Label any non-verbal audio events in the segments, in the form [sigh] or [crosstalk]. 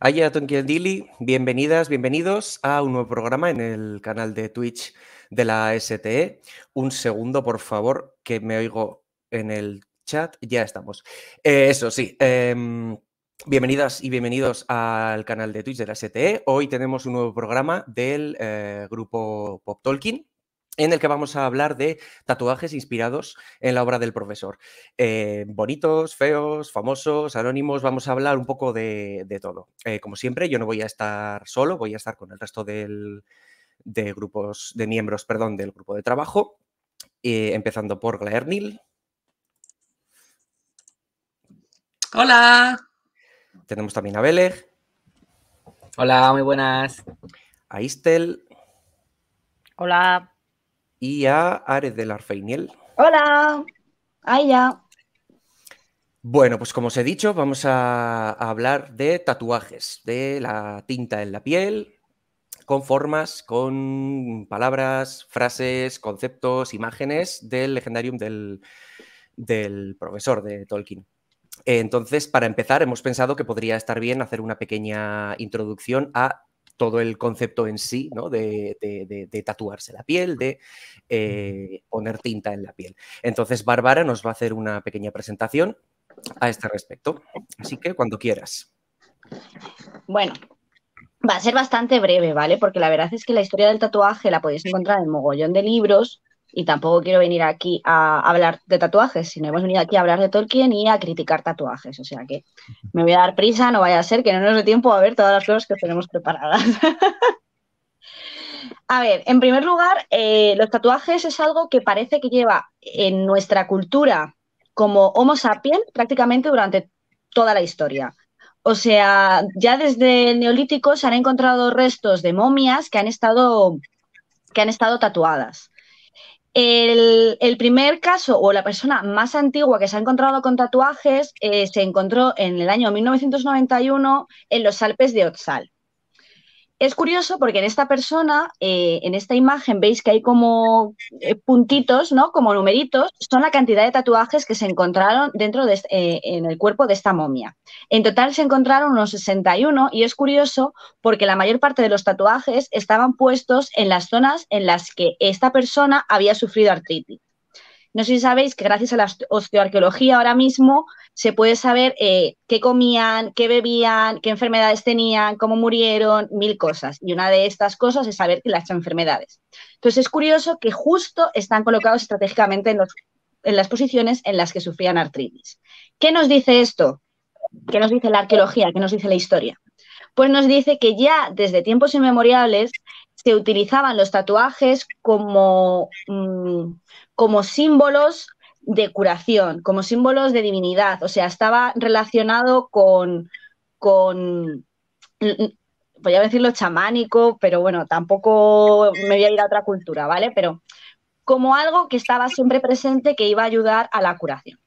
Aya Dili, bienvenidas, bienvenidos a un nuevo programa en el canal de Twitch de la STE. Un segundo, por favor, que me oigo en el chat. Ya estamos. Eh, eso sí. Em, bienvenidas y bienvenidos al canal de Twitch de la STE. Hoy tenemos un nuevo programa del eh, grupo Pop Tolkien, en el que vamos a hablar de tatuajes inspirados en la obra del profesor. Eh, bonitos, feos, famosos, anónimos, vamos a hablar un poco de, todo. Eh, como siempre, yo no voy a estar solo, voy a estar con el resto de grupos, de miembros, perdón, del grupo de trabajo, eh, empezando por Glaernil. Hola. Tenemos también a Beleg. Hola, muy buenas. A Istel. Hola y a Ares del Arfeiniel. Hola, ahí ya. Bueno, pues como os he dicho, vamos a, hablar de tatuajes, de la tinta en la piel, con formas, con palabras, frases, conceptos, imágenes del legendarium del, del profesor de Tolkien. Entonces, para empezar, hemos pensado que podría estar bien hacer una pequeña introducción a todo el concepto en sí, ¿no? De, tatuarse la piel, de eh, poner tinta en la piel. Entonces, Bárbara nos va a hacer una pequeña presentación a este respecto. Así que cuando quieras. Bueno, va a ser bastante breve, ¿vale? Porque la verdad es que la historia del tatuaje la podéis encontrar en mogollón de libros y tampoco quiero venir aquí a hablar de tatuajes, sino hemos venido aquí a hablar de Tolkien y a criticar tatuajes. O sea que me voy a dar prisa, no vaya a ser que no nos dé tiempo a ver todas las cosas que tenemos preparadas. [laughs] a ver, en primer lugar, eh, los tatuajes es algo que parece que lleva en nuestra cultura como Homo sapiens prácticamente durante toda la historia. O sea, ya desde el Neolítico se han encontrado restos de momias que han estado, que han estado tatuadas. El, primer caso o la persona más antigua que se ha encontrado con tatuajes eh, se encontró en el año 1991 en los Alpes de Otsal es curioso porque en esta persona, eh, en esta imagen, veis que hay como eh, puntitos, ¿no? Como numeritos, son la cantidad de tatuajes que se encontraron dentro de, este, eh, en el cuerpo de esta momia. En total se encontraron unos 61 y es curioso porque la mayor parte de los tatuajes estaban puestos en las zonas en las que esta persona había sufrido artritis. No sé si sabéis que gracias a la osteoarqueología ahora mismo se puede saber eh, qué comían, qué bebían, qué enfermedades tenían, cómo murieron, mil cosas. Y una de estas cosas es saber las enfermedades. Entonces es curioso que justo están colocados estratégicamente en, las posiciones en las que sufrían artritis. ¿Qué nos dice esto? ¿Qué nos dice la arqueología? ¿Qué nos dice la historia? Pues nos dice que ya desde tiempos inmemoriales se utilizaban los tatuajes como, mm, como símbolos de curación, como símbolos de divinidad, o sea, estaba relacionado con, voy a decirlo chamánico, pero bueno, tampoco me voy a ir a otra cultura, ¿vale? Pero como algo que estaba siempre presente que iba a ayudar a la curación.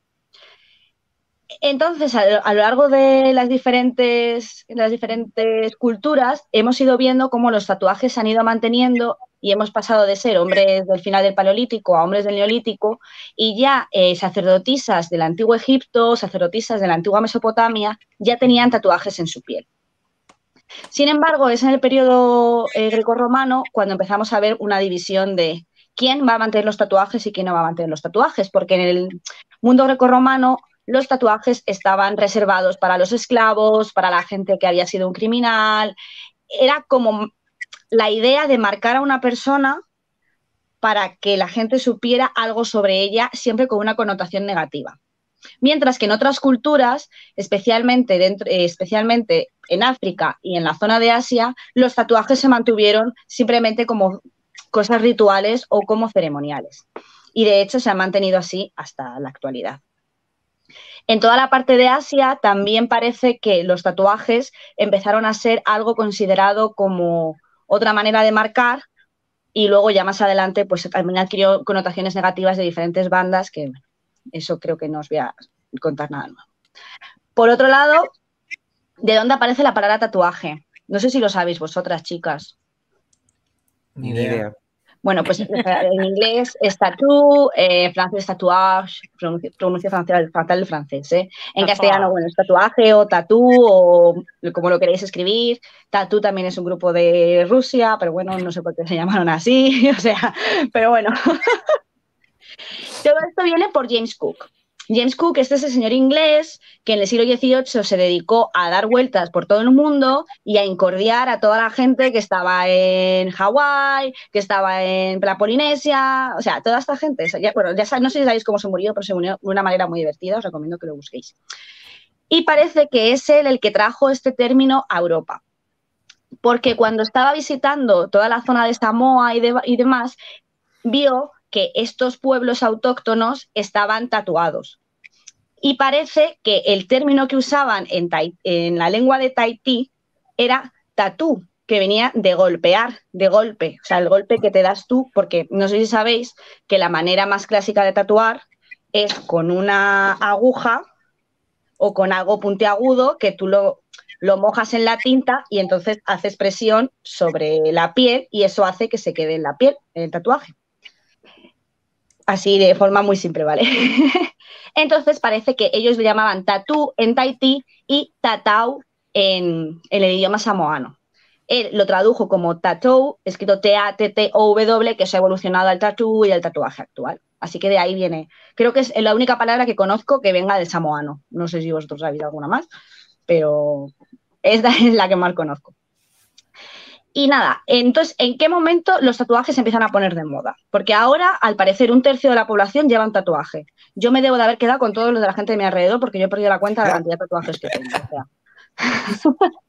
Entonces, a lo largo de las diferentes, las diferentes culturas, hemos ido viendo cómo los tatuajes se han ido manteniendo y hemos pasado de ser hombres del final del Paleolítico a hombres del Neolítico y ya eh, sacerdotisas del antiguo Egipto, sacerdotisas de la antigua Mesopotamia, ya tenían tatuajes en su piel. Sin embargo, es en el periodo eh, grecorromano cuando empezamos a ver una división de quién va a mantener los tatuajes y quién no va a mantener los tatuajes, porque en el mundo grecorromano los tatuajes estaban reservados para los esclavos, para la gente que había sido un criminal, era como la idea de marcar a una persona para que la gente supiera algo sobre ella, siempre con una connotación negativa. Mientras que en otras culturas, especialmente, dentro, eh, especialmente en África y en la zona de Asia, los tatuajes se mantuvieron simplemente como cosas rituales o como ceremoniales. Y de hecho se han mantenido así hasta la actualidad. En toda la parte de Asia también parece que los tatuajes empezaron a ser algo considerado como otra manera de marcar y luego ya más adelante pues también adquirió connotaciones negativas de diferentes bandas que eso creo que no os voy a contar nada nuevo. Por otro lado, ¿de dónde aparece la palabra tatuaje? No sé si lo sabéis vosotras, chicas. Ni idea. Bueno, pues en inglés es tattoo, eh, francés tatuage, pronuncia pronuncio fatal el francés. ¿eh? En castellano, bueno, es tatuaje o tatú o como lo queréis escribir. Tatú también es un grupo de Rusia, pero bueno, no sé por qué se llamaron así, [laughs] o sea, pero bueno. [laughs] Todo esto viene por James Cook. James Cook este es el señor inglés que en el siglo XVIII se dedicó a dar vueltas por todo el mundo y a incordiar a toda la gente que estaba en Hawái, que estaba en la Polinesia, o sea, toda esta gente. bueno, ya no sé si sabéis cómo se murió, pero se murió de una manera muy divertida, os recomiendo que lo busquéis. Y parece que es él el que trajo este término a Europa porque cuando estaba visitando toda la zona de Samoa y, demás, vio que estos pueblos autóctonos estaban tatuados y parece que el término que usaban en, la lengua de Taití era tatú, que venía de golpear, de golpe, o sea, el golpe que te das tú, porque no sé si sabéis que la manera más clásica de tatuar es con una aguja o con algo puntiagudo que tú lo, lo mojas en la tinta y entonces haces presión sobre la piel y eso hace que se quede en la piel en el tatuaje. Así de forma muy simple, ¿vale? [laughs] Entonces parece que ellos lo llamaban tatú en Tahití y tatau en, el idioma samoano. Él lo tradujo como tatou, escrito T-A-T-T-O-W, que se ha evolucionado al tatú y al tatuaje actual. Así que de ahí viene. Creo que es la única palabra que conozco que venga del samoano. No sé si vosotros habéis alguna más, pero esta es la que más conozco. Y nada, entonces, ¿en qué momento los tatuajes se empiezan a poner de moda? Porque ahora, al parecer, un tercio de la población lleva un tatuaje. Yo me debo de haber quedado con todos los de la gente de mi alrededor porque yo he perdido la cuenta de la cantidad de tatuajes que tengo. [laughs]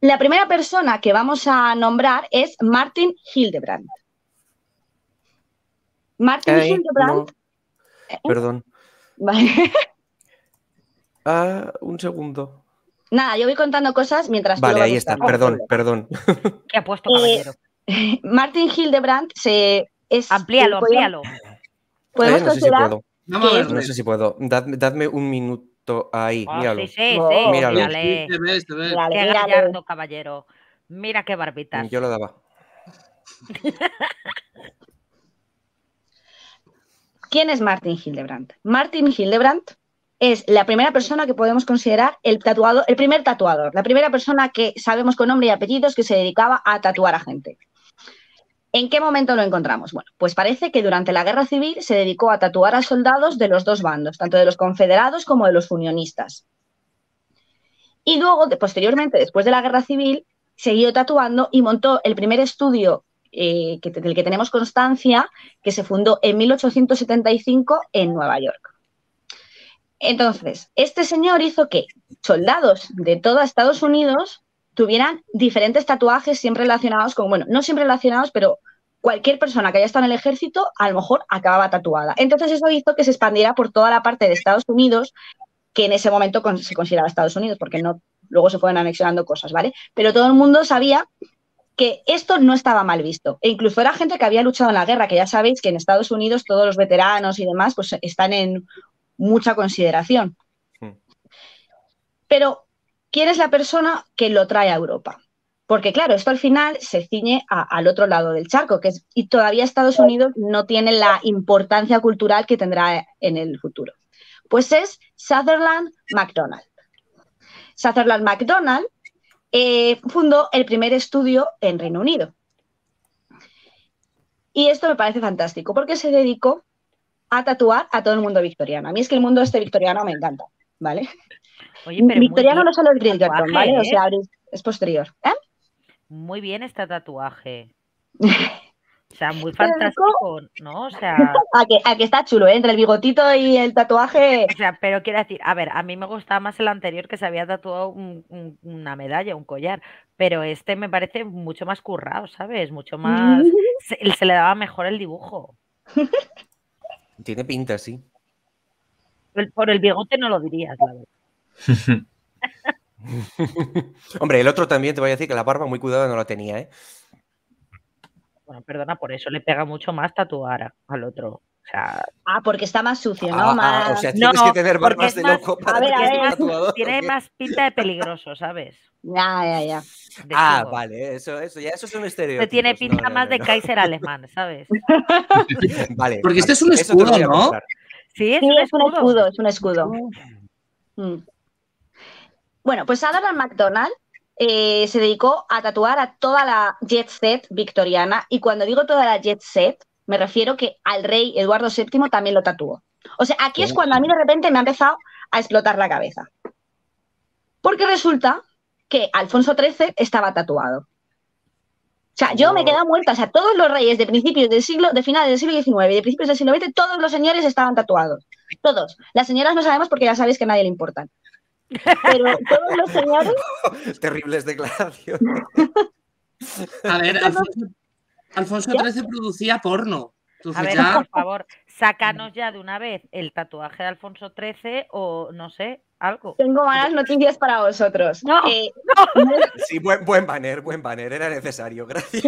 la primera persona que vamos a nombrar es Martin Hildebrand. Martin Hildebrandt. Hildebrand. ¿eh? Perdón. [laughs] Ah, un segundo. Nada, yo voy contando cosas mientras. Vale, ahí está, perdón, perdón. [laughs] ¿Qué ha puesto, caballero? Eh, [laughs] Martin Hildebrandt se. amplíalo, amplíalo. Eh, no, sé si puedo. No, sé si puedo. dadme un minuto ahí, ah, míralo. Sí, sí, sí. Míralo. qué gallardo, caballero. Mira qué barbitas. Yo lo daba. [laughs] ¿Quién es Martin Hildebrandt? Martin Hildebrandt es la primera persona que podemos considerar el tatuado, el primer tatuador, la primera persona que sabemos con nombre y apellidos que se dedicaba a tatuar a gente. ¿En qué momento lo encontramos? Bueno, pues parece que durante la guerra civil se dedicó a tatuar a soldados de los dos bandos, tanto de los confederados como de los unionistas. Y luego, posteriormente, después de la guerra civil, siguió tatuando y montó el primer estudio eh, del que tenemos constancia, que se fundó en 1875 en Nueva York. Entonces, este señor hizo que soldados de todo Estados Unidos tuvieran diferentes tatuajes siempre relacionados con, bueno, no siempre relacionados, pero cualquier persona que haya estado en el ejército a lo mejor acababa tatuada. Entonces eso hizo que se expandiera por toda la parte de Estados Unidos, que en ese momento se consideraba Estados Unidos, porque no, luego se fueron anexionando cosas, ¿vale? Pero todo el mundo sabía que esto no estaba mal visto. E incluso era gente que había luchado en la guerra, que ya sabéis que en Estados Unidos todos los veteranos y demás pues, están en mucha consideración. Pero, ¿quién es la persona que lo trae a Europa? Porque claro, esto al final se ciñe al otro lado del charco, que y todavía Estados Unidos no tiene la importancia cultural que tendrá en el futuro. Pues es Sutherland McDonald. Sutherland McDonald eh, fundó el primer estudio en Reino Unido. Y esto me parece fantástico, porque se dedicó a tatuar a todo el mundo victoriano. A mí es que el mundo este victoriano me encanta, ¿vale? Oye, victoriano no solo el Bridgerton, ¿vale? O ¿eh? sea, es posterior. ¿eh? Muy bien este tatuaje. [laughs] O sea, muy fantástico, ¿no? O sea... [laughs] a, que, está chulo, ¿eh? entre el bigotito y el tatuaje. O sea, pero quiero decir, a ver, a mí me gustaba más el anterior que se había tatuado una medalla, un collar, pero este me parece mucho más currado, ¿sabes? Mucho más... [laughs] se, se le daba mejor el dibujo. Tiene pinta, sí. Por el bigote no lo dirías, la [laughs] Hombre, el otro también te voy a decir que la barba muy cuidada no la tenía, ¿eh? Bueno, perdona por eso, le pega mucho más tatuar al otro ah, porque está más sucio, ¿no? Ah, ah, o sea, tienes que tener barbas de loco para que tatuador, Tiene más pinta de peligroso, ¿sabes? Ya, ya, ya. ah, vale, eso, eso, ya eso es un estereotipo. Se tiene pinta más de Kaiser alemán, ¿sabes? [laughs] vale. Porque este es un escudo, ¿no? Sí, es, un, escudo. es un escudo. Mm. Bueno, pues Adam McDonald eh, se dedicó a tatuar a toda la jet set victoriana. Y cuando digo toda la jet set, me refiero que al rey Eduardo VII también lo tatuó. O sea, aquí es cuando a mí de repente me ha empezado a explotar la cabeza. Porque resulta que Alfonso XIII estaba tatuado. O sea, yo me quedado muerta. O sea, todos los reyes de principios del siglo, de finales del siglo XIX y de principios del siglo XX, todos los señores estaban tatuados. Todos. Las señoras no sabemos porque ya sabéis que a nadie le importan. Pero [laughs] todos los señores. [laughs] Terribles declaraciones. a ver, Alfonso, Alfonso XIII producía porno. a ver, por favor, sácanos ya de una vez el tatuaje de Alfonso XIII o no sé, algo. Tengo malas noticias para vosotros. Eh, [laughs] sí, buen, banner, buen banner, era necesario, gracias.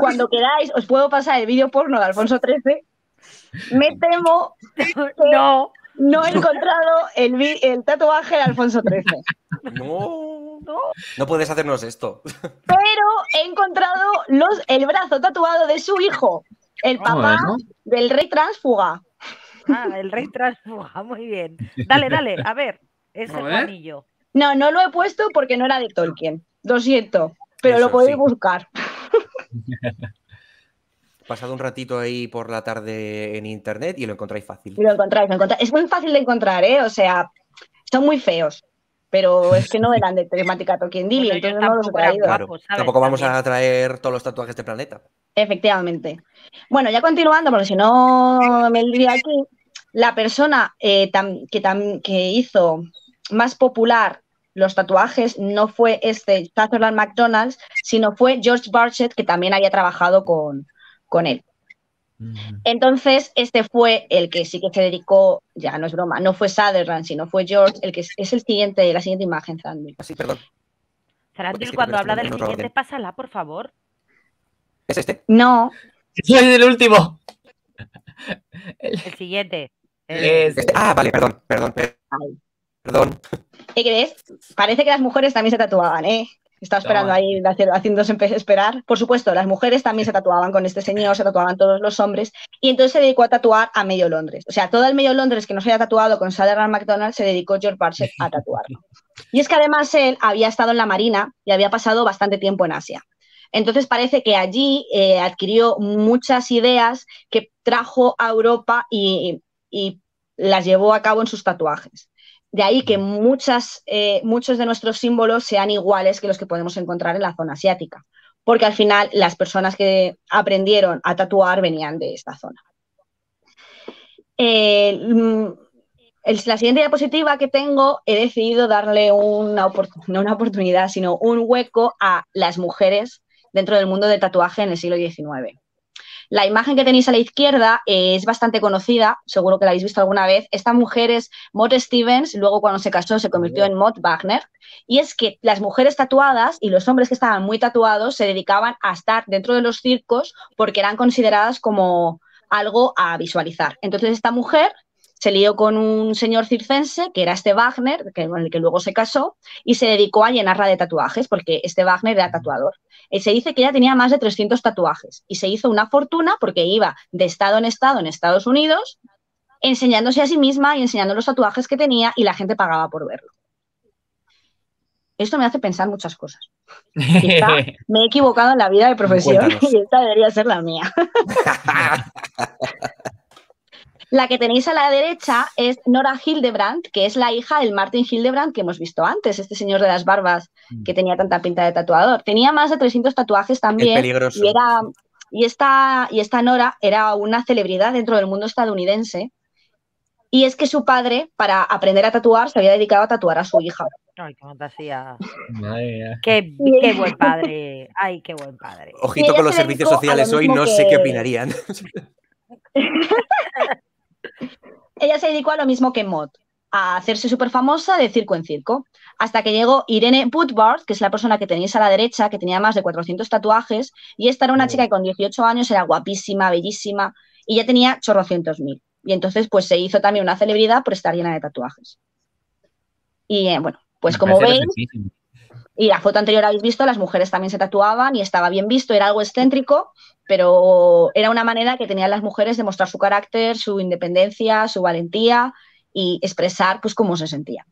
cuando queráis, os puedo pasar el vídeo porno de Alfonso XIII. Me temo [laughs] que no, he encontrado el, el tatuaje de Alfonso XIII. No. No puedes hacernos esto. [laughs] Pero he encontrado el brazo tatuado de su hijo, el ah, papá del rey transfuga. Ah, el rey transfuga, muy bien. Dale, dale, a ver, es el anillo. No, no lo he puesto porque no era de Tolkien. Lo siento, pero lo podéis buscar. [laughs] [laughs] Pasado un ratito ahí por la tarde en internet y lo encontráis fácil. Lo encontráis, lo encontráis. Es muy fácil de encontrar, ¿eh? O sea, son muy feos pero es que no eran de temática Tolkien, entonces no los he traído. Tampoco vamos a traer todos los tatuajes de planeta. Efectivamente. Bueno, ya continuando, porque si no me diría aquí, la persona eh, que, hizo más popular los tatuajes no fue este Sutherland McDonald's, sino fue George Barchett, que también había trabajado con él. Entonces, este fue el que sí que se dedicó, ya no es broma, no fue Sutherland, sino fue George, el que es, el siguiente, la siguiente imagen, Ah, Sí, perdón. Sarandil, cuando habla del siguiente, pásala, por favor. ¿Es este? No. Soy el último. El siguiente. Eh, este. Ah, vale, perdón, perdón, Perdón. ¿Qué crees? Parece que las mujeres también se tatuaban, ¿eh? Estaba esperando ahí, haciéndose esperar. Por supuesto, las mujeres también se tatuaban con este señor, se tatuaban todos los hombres. Y entonces se dedicó a tatuar a medio Londres. O sea, todo el medio Londres que no se había tatuado con Sutherland McDonald se dedicó George Barsett a tatuarlo. Y es que además él había estado en la Marina y había pasado bastante tiempo en Asia. Entonces parece que allí eh, adquirió muchas ideas que trajo a Europa y, y las llevó a cabo en sus tatuajes. De ahí que eh, muchos de nuestros símbolos sean iguales que los que podemos encontrar en la zona asiática, porque al final las personas que aprendieron a tatuar venían de esta zona. Eh, mm, la siguiente diapositiva que tengo, he decidido darle una, no una oportunidad, sino un hueco a las mujeres dentro del mundo del tatuaje en el siglo XIX. La imagen que tenéis a la izquierda es bastante conocida, seguro que la habéis visto alguna vez. Esta mujer es Maud Stevens, luego cuando se casó se convirtió en Maud Wagner. Y es que las mujeres tatuadas y los hombres que estaban muy tatuados se dedicaban a estar dentro de los circos porque eran consideradas como algo a visualizar. Entonces esta mujer se lió con un señor circense, que era este Wagner, con el que luego se casó, y se dedicó a llenarla de tatuajes, porque este Wagner era tatuador. Y eh, se dice que ella tenía más de 300 tatuajes y se hizo una fortuna porque iba de estado en estado en Estados Unidos enseñándose a sí misma y enseñando los tatuajes que tenía y la gente pagaba por verlo. Esto me hace pensar muchas cosas. Quizá [laughs] me he equivocado en la vida de profesión [laughs] y esta debería ser la mía. [laughs] La que tenéis a la derecha es Nora Hildebrand, que es la hija del Martin Hildebrand que hemos visto antes, este señor de las barbas mm. que tenía tanta pinta de tatuador. Tenía más de 300 tatuajes también. Peligroso. Y, esta, Nora era una celebridad dentro del mundo estadounidense. Y es que su padre, para aprender a tatuar, se había dedicado a tatuar a su hija. Ay, qué fantasía. Qué, buen padre. Ay, qué buen padre. Ojito con los servicios sociales hoy, no sé qué opinarían. [laughs] [laughs] Ella se dedicó a lo mismo que Mott, a hacerse súper famosa de circo en circo, hasta que llegó Irene Woodward, que es la persona que tenéis a la derecha, que tenía más de 400 tatuajes, y esta era una mm. chica que con 18 años era guapísima, bellísima, y ya tenía chorrocientos mil. Y entonces, pues se hizo también una celebridad por estar llena de tatuajes. Y eh, bueno, pues como veis, y la foto anterior habéis visto, las mujeres también se tatuaban y estaba bien visto, era algo excéntrico, pero era una manera que tenían las mujeres de mostrar su carácter, su independencia, su valentía y expresar pues cómo se sentía.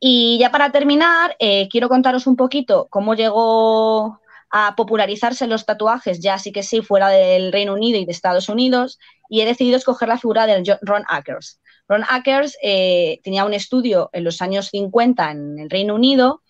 Y ya para terminar, eh, quiero contaros un poquito cómo llegó a popularizarse los tatuajes, ya sí que sí, fuera del Reino Unido y de Estados Unidos, y he decidido escoger la figura de Ron Ackers. Ron Ackers eh, tenía un estudio en los años 50 en el Reino Unido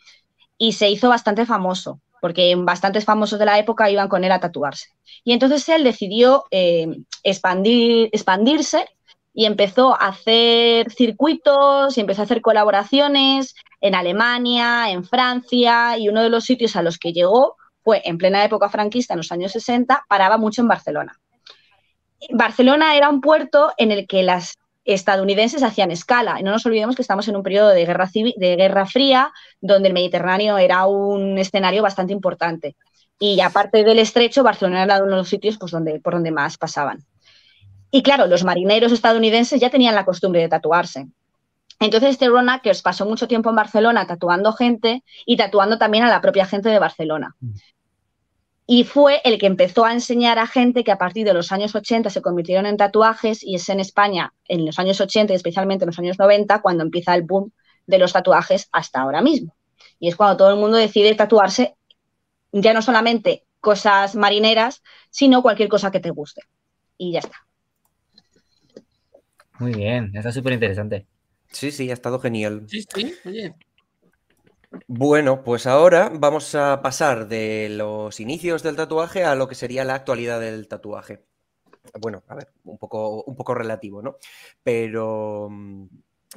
y se hizo bastante famoso porque bastantes famosos de la época iban con él a tatuarse. Y entonces él decidió eh, expandir, expandirse y empezó a hacer circuitos y empezó a hacer colaboraciones en Alemania, en Francia, y uno de los sitios a los que llegó fue en plena época franquista, en los años 60, paraba mucho en Barcelona. Barcelona era un puerto en el que las estadounidenses hacían escala. Y no nos olvidemos que estamos en un periodo de guerra, de guerra fría, donde el Mediterráneo era un escenario bastante importante. Y aparte del estrecho, Barcelona era uno de los sitios pues, donde, por donde más pasaban. Y claro, los marineros estadounidenses ya tenían la costumbre de tatuarse. Entonces, este Ronakers pasó mucho tiempo en Barcelona tatuando gente y tatuando también a la propia gente de Barcelona y fue el que empezó a enseñar a gente que a partir de los años 80 se convirtieron en tatuajes y es en España en los años 80 y especialmente en los años 90 cuando empieza el boom de los tatuajes hasta ahora mismo. Y es cuando todo el mundo decide tatuarse ya no solamente cosas marineras, sino cualquier cosa que te guste. Y ya está. Muy bien, está súper interesante. Sí, sí, ha estado genial. Sí, sí, bien. Bueno, pues ahora vamos a pasar de los inicios del tatuaje a lo que sería la actualidad del tatuaje. Bueno, a ver, un poco, un poco relativo, ¿no? Pero mm,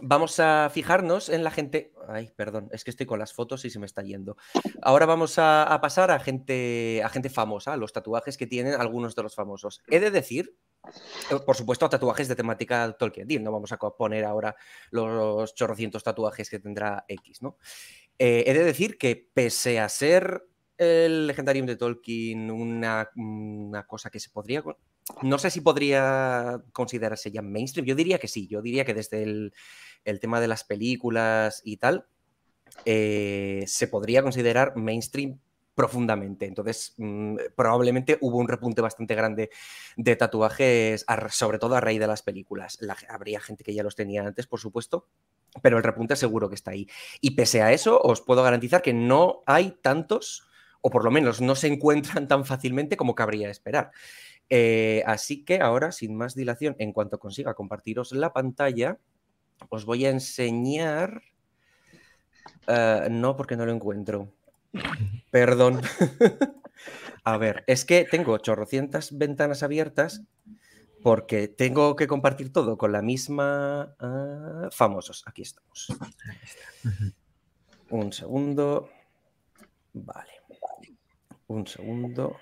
vamos a fijarnos en la gente. Ay, perdón, es que estoy con las fotos y se me está yendo. Ahora vamos a, pasar a gente, a gente famosa, los tatuajes que tienen algunos de los famosos. He de decir eh, por supuesto, tatuajes de temática Tolkien. No vamos a poner ahora los chorrocientos tatuajes que tendrá X, ¿no? Eh, he de decir que pese a ser el Legendarium de Tolkien una, cosa que se podría... No sé si podría considerarse ya mainstream. Yo diría que sí. Yo diría que desde el, tema de las películas y tal, eh, se podría considerar mainstream profundamente. Entonces, mm, probablemente hubo un repunte bastante grande de tatuajes, sobre todo a raíz de las películas. habría gente que ya los tenía antes, por supuesto, pero el repunte seguro que está ahí. Y pese a eso, os puedo garantizar que no hay tantos, o por lo menos no se [laughs] encuentran tan fácilmente como cabría esperar. Eh, así que ahora, sin más dilación, en cuanto consiga compartiros la pantalla, os voy a enseñar... Eh, no, porque no lo encuentro. Perdón. [laughs] a ver, es que tengo 800 ventanas abiertas porque tengo que compartir todo con la misma... Ah, famosos, aquí estamos. Un segundo. Vale. Un segundo.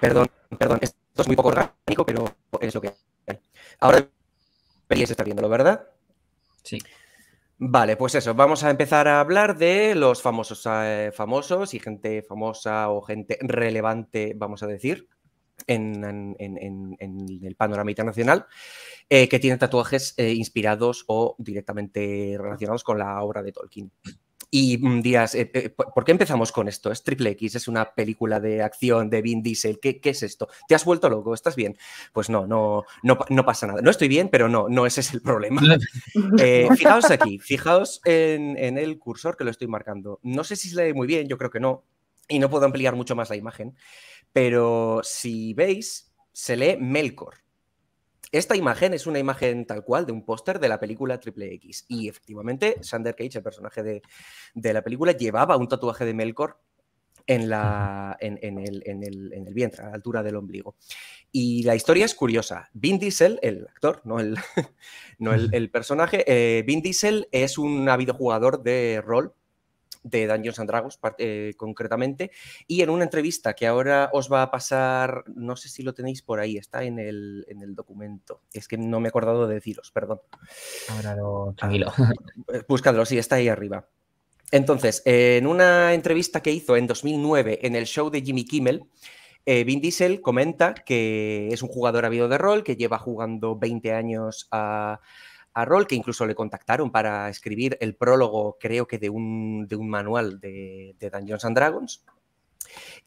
Perdón, perdón, esto es muy poco orgánico, pero es lo que hay. Ahora se está viéndolo, ¿verdad? Sí. Vale, pues eso, vamos a empezar a hablar de los famosos eh, famosos y gente famosa o gente relevante, vamos a decir, en, el panorama internacional, eh, que tiene tatuajes eh, inspirados o directamente relacionados con la obra de Tolkien. Y mm, Díaz, eh, ¿por qué empezamos con esto? ¿Es Triple X? ¿Es una película de acción de Vin Diesel? ¿Qué, es esto? ¿Te has vuelto loco? ¿Estás bien? Pues no, no, no, no pasa nada. No estoy bien, pero no, no ese es el problema. [laughs] fijaos aquí, fijaos en el cursor que lo estoy marcando. No sé si se lee muy bien, yo creo que no, y no puedo ampliar mucho más la imagen, pero si veis, se lee Melkor. Esta imagen es una imagen tal cual de un póster de la película Triple X. Y efectivamente, Sander Cage, el personaje de, la película, llevaba un tatuaje de Melkor en, la, en, el, vientre, a la altura del ombligo. Y la historia es curiosa. Vin Diesel, el actor, no el, [laughs] el, personaje, eh, Vin Diesel es un ávido jugador de rol de Dungeons and Dragons eh, concretamente, y en una entrevista que ahora os va a pasar, no sé si lo tenéis por ahí, está en el, en el documento, es que no me he acordado de deciros, perdón. Ahora lo... Tranquilo. Eh, Buscadlo, sí, está ahí arriba. Entonces, en una entrevista que hizo en 2009 en el show de Jimmy Kimmel, eh, Vin Diesel comenta que es un jugador habido de rol, que lleva jugando 20 años a a Rol, que incluso le contactaron para escribir el prólogo, creo que de un, de un manual de, Dungeons and Dragons.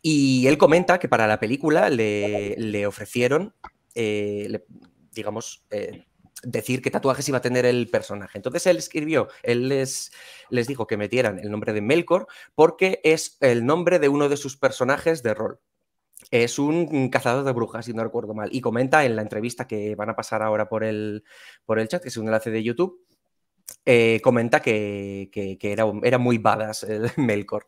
Y él comenta que para la película le, le ofrecieron, eh, digamos, eh, decir qué tatuajes iba a tener el personaje. Entonces él escribió, él les, les dijo que metieran el nombre de Melkor porque es el nombre de uno de sus personajes de rol es un cazador de brujas, si no recuerdo mal, y comenta en la entrevista que van a pasar ahora por el, chat, que es un enlace de YouTube, eh, comenta que, que, era, era, muy badass el [laughs] Melkor.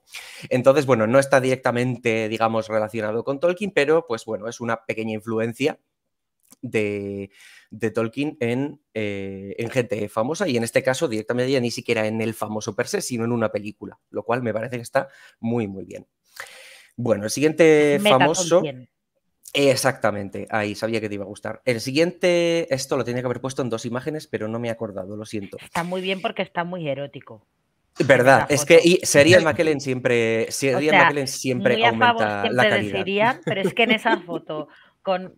Entonces, bueno, no está directamente, digamos, relacionado con Tolkien, pero pues bueno, es una pequeña influencia de, Tolkien en, eh, en, gente famosa y en este caso directamente ya ni siquiera en el famoso per se, sino en una película, lo cual me parece que está muy, muy bien. Bueno, el siguiente famoso. Exactamente, ahí sabía que te iba a gustar. El siguiente, esto lo tenía que haber puesto en dos imágenes, pero no me he acordado, lo siento. Está muy bien porque está muy erótico. Verdad, es que y el [laughs] McKellen siempre, Sería siempre muy siempre la pero es que en esa foto con,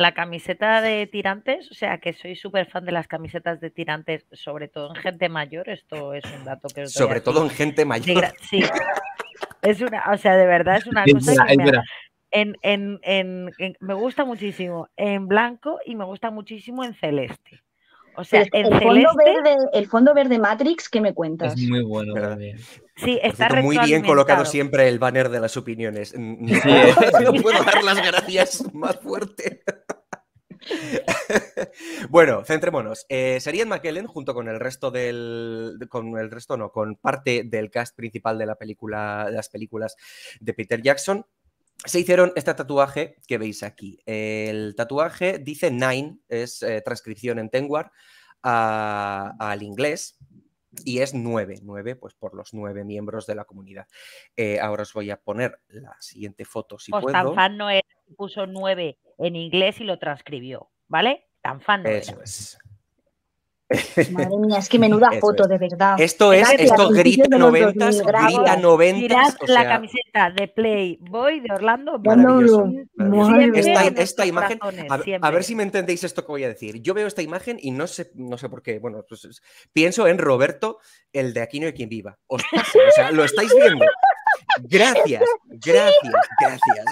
la camiseta de tirantes, o sea que soy súper fan de las camisetas de tirantes, sobre todo en gente mayor, esto es un dato que os Sobre todo en gente mayor. Sí, [laughs] o sea, de verdad es una cosa me, en, me, gusta muchísimo en blanco y me gusta muchísimo en celeste. O sea, el, fondo verde, Matrix ¿qué me cuentas. Es muy bueno Sí, está muy bien colocado siempre el banner de las opiniones. Eh. no puedo dar las gracias más fuerte. [laughs] bueno, centrémonos. Eh, Serían McKellen, junto con el resto del. con el resto, no, con parte del cast principal de la película, de las películas de Peter Jackson, se hicieron este tatuaje que veis aquí. El tatuaje dice Nine, es eh, transcripción en Tenguar al inglés. Y es nueve, nueve, pues por los nueve miembros de la comunidad. Eh, ahora os voy a poner la siguiente foto si puedo puso nueve en inglés y lo transcribió, ¿vale? Tan fan. De Eso es. [laughs] Madre mía, es que menuda foto, de verdad. Esto es, esto grita noventas, grita noventas. la camiseta de Playboy de Orlando. Esta, imagen, a, ver si me entendéis esto que voy a decir. Yo veo esta imagen y no sé, no sé por qué. Bueno, pues, pienso en Roberto, el de Aquino y quien viva. o sea, lo estáis viendo. [laughs] Gracias, gracias, gracias.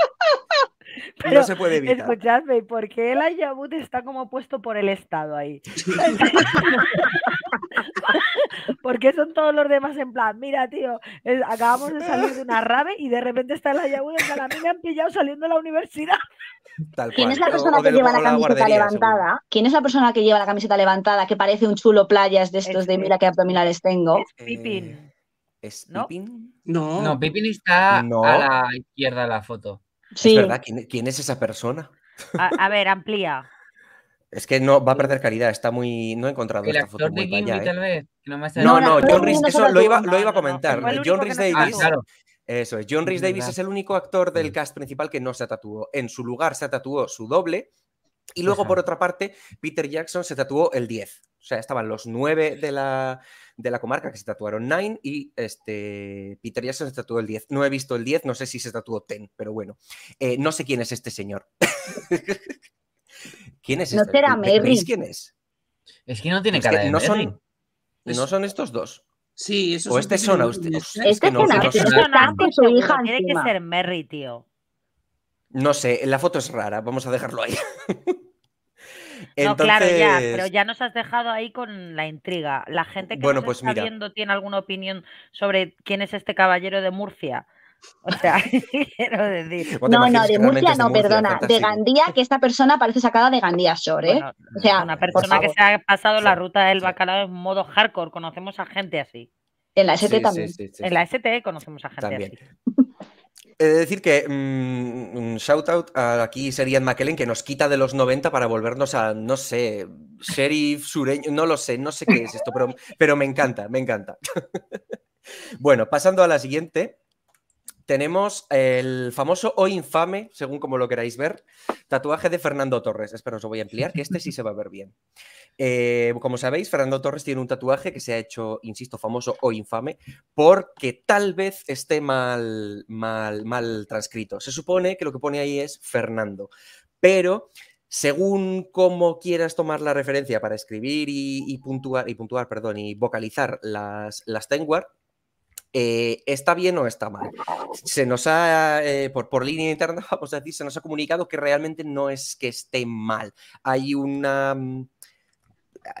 [laughs] no se puede evitar. Escuchadme, ¿por qué el Ayabut está como puesto por el Estado ahí? [laughs] Porque son todos los demás en plan, mira, tío, acabamos de salir de una rave y de repente está el Ayabut en mí me han pillado saliendo de la universidad. ¿Quién es la persona que lleva la camiseta levantada? ¿Quién es la persona que lleva la camiseta levantada que parece un chulo playas de estos de mira qué abdominales tengo? Eh, ¿Es ¿No? Pippin? No. No, Pippin está a la izquierda de la foto. Es verdad, ¿Quién, es esa persona? A, ver, amplía. [laughs] Es que no va a perder calidad, está muy. No he encontrado esta foto. De ¿eh? tal vez, no, no, John Rhys, eso lo iba, lo iba a comentar. John Rhys Davis. Eso es. John Rhys Davis es el único actor del mm. cast principal que no se tatuó. En su lugar se tatuó su doble, y luego, por otra parte, Peter Jackson se tatuó el 10. O sea, estaban los 9 de la, de la comarca que se tatuaron 9 y este, Peter Jackson se tatuó el 10. No he visto el 10, no sé si se tatuó 10, pero bueno. Eh, no sé quién es este señor. [laughs] ¿Quién es no este? será Merry. ¿Quién es? Es que no tiene cara no Son, No son estos dos. Sí, eso O este son a ustedes Este es, que no, su hija. Tiene que ser Merry, tío. No sé, la foto es rara, vamos a dejarlo ahí. [laughs] No, claro, ya, pero ya nos has dejado ahí con la intriga. La gente que pues está viendo tiene alguna opinión sobre quién es este caballero de Murcia. O sea, [laughs] quiero decir. No, no, de Murcia no, perdona. De Gandía, que esta persona parece sacada de Gandía Shore. ¿eh? sea, una persona que se ha pasado la ruta del bacalao en modo hardcore. Conocemos a gente así. En la ST también. en la ST conocemos a gente así. [laughs] He de decir que mm, un shout out aquí sería McKellen que nos quita de los 90 para volvernos a, no sé, sheriff sureño, no lo sé, no sé qué es esto, pero me encanta, me encanta. [laughs] bueno, pasando a la siguiente, tenemos el famoso o infame, según como lo queráis ver, tatuaje de Fernando Torres. Espero, os lo voy a ampliar, que este sí se va a ver bien. [laughs] Eh, como sabéis, Fernando Torres tiene un tatuaje que se ha hecho, insisto, famoso o infame, porque tal vez esté mal, mal, mal transcrito. Se supone que lo que pone ahí es Fernando, pero según cómo quieras tomar la referencia para escribir y, puntuar, y puntuar, perdón, y vocalizar las, las eh, ¿está bien o está mal? Se nos ha, eh, por, línea interna, [laughs] vamos a decir, se nos ha comunicado que realmente no es que esté mal. Hay una... Mm,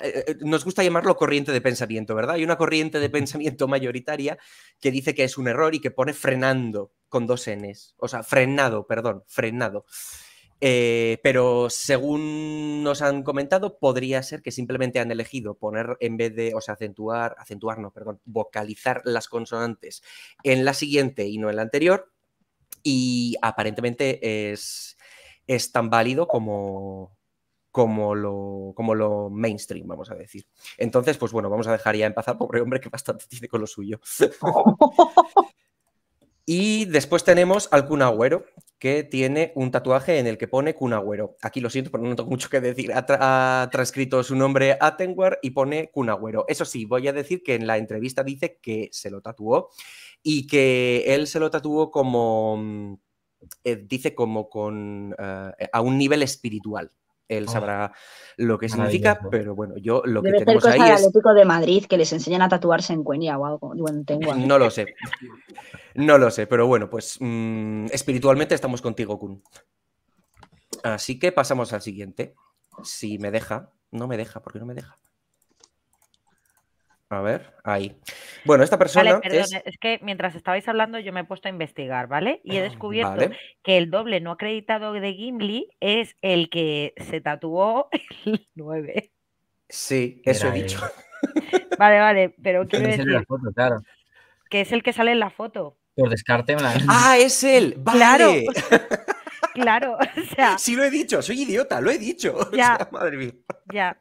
eh, nos gusta llamarlo corriente de pensamiento, ¿verdad? Hay una corriente de pensamiento [laughs] mayoritaria que dice que es un error y que pone frenando con dos Ns, o sea, frenado, perdón, frenado. Eh, pero según nos han comentado, podría ser que simplemente han elegido poner en vez de, o sea, acentuar, acentuar, no, perdón, vocalizar las consonantes en la siguiente y no en la anterior. Y aparentemente es, es tan válido como, como lo, como lo mainstream, vamos a decir. Entonces, pues bueno, vamos a dejar ya en paz pobre hombre que bastante [laughs] tiene con lo suyo. [laughs] y después tenemos al Kun Agüero, que tiene un tatuaje en el que pone Kun Aquí lo siento, pero no tengo mucho que decir. Ha, transcrito su nombre Tengwar y pone Kun Eso sí, voy a decir que en la entrevista dice que se lo tatuó y que él se lo tatuó como, mm, eh, dice como con, eh, a un nivel espiritual él oh, sabrá lo que significa, pero bueno, yo lo que tenemos ahí es... Atlético de Madrid que les enseñan a tatuarse en Cuenia o algo. [laughs] no lo sé, no lo sé, pero bueno, pues mm, espiritualmente estamos contigo, Kun. Así que pasamos al siguiente. Si me deja, no me deja, ¿por qué no me deja. A ver, ahí. Bueno, esta persona. Vale, perdón, es... que mientras estabais hablando yo me he puesto a investigar, ¿vale? Y he [clears throat] descubierto que el doble no acreditado de Gimli es el que se tatuó el 9. [laughs] Sí, eso he dicho. [laughs] Vale, vale, pero quiero decir. La foto, claro. Que es el que sale en la foto. Por descarte, Ah, [laughs] es él. Vale. Claro. claro, o sea. Sí, lo he dicho, soy idiota, lo he dicho. Ya. madre mía. Ya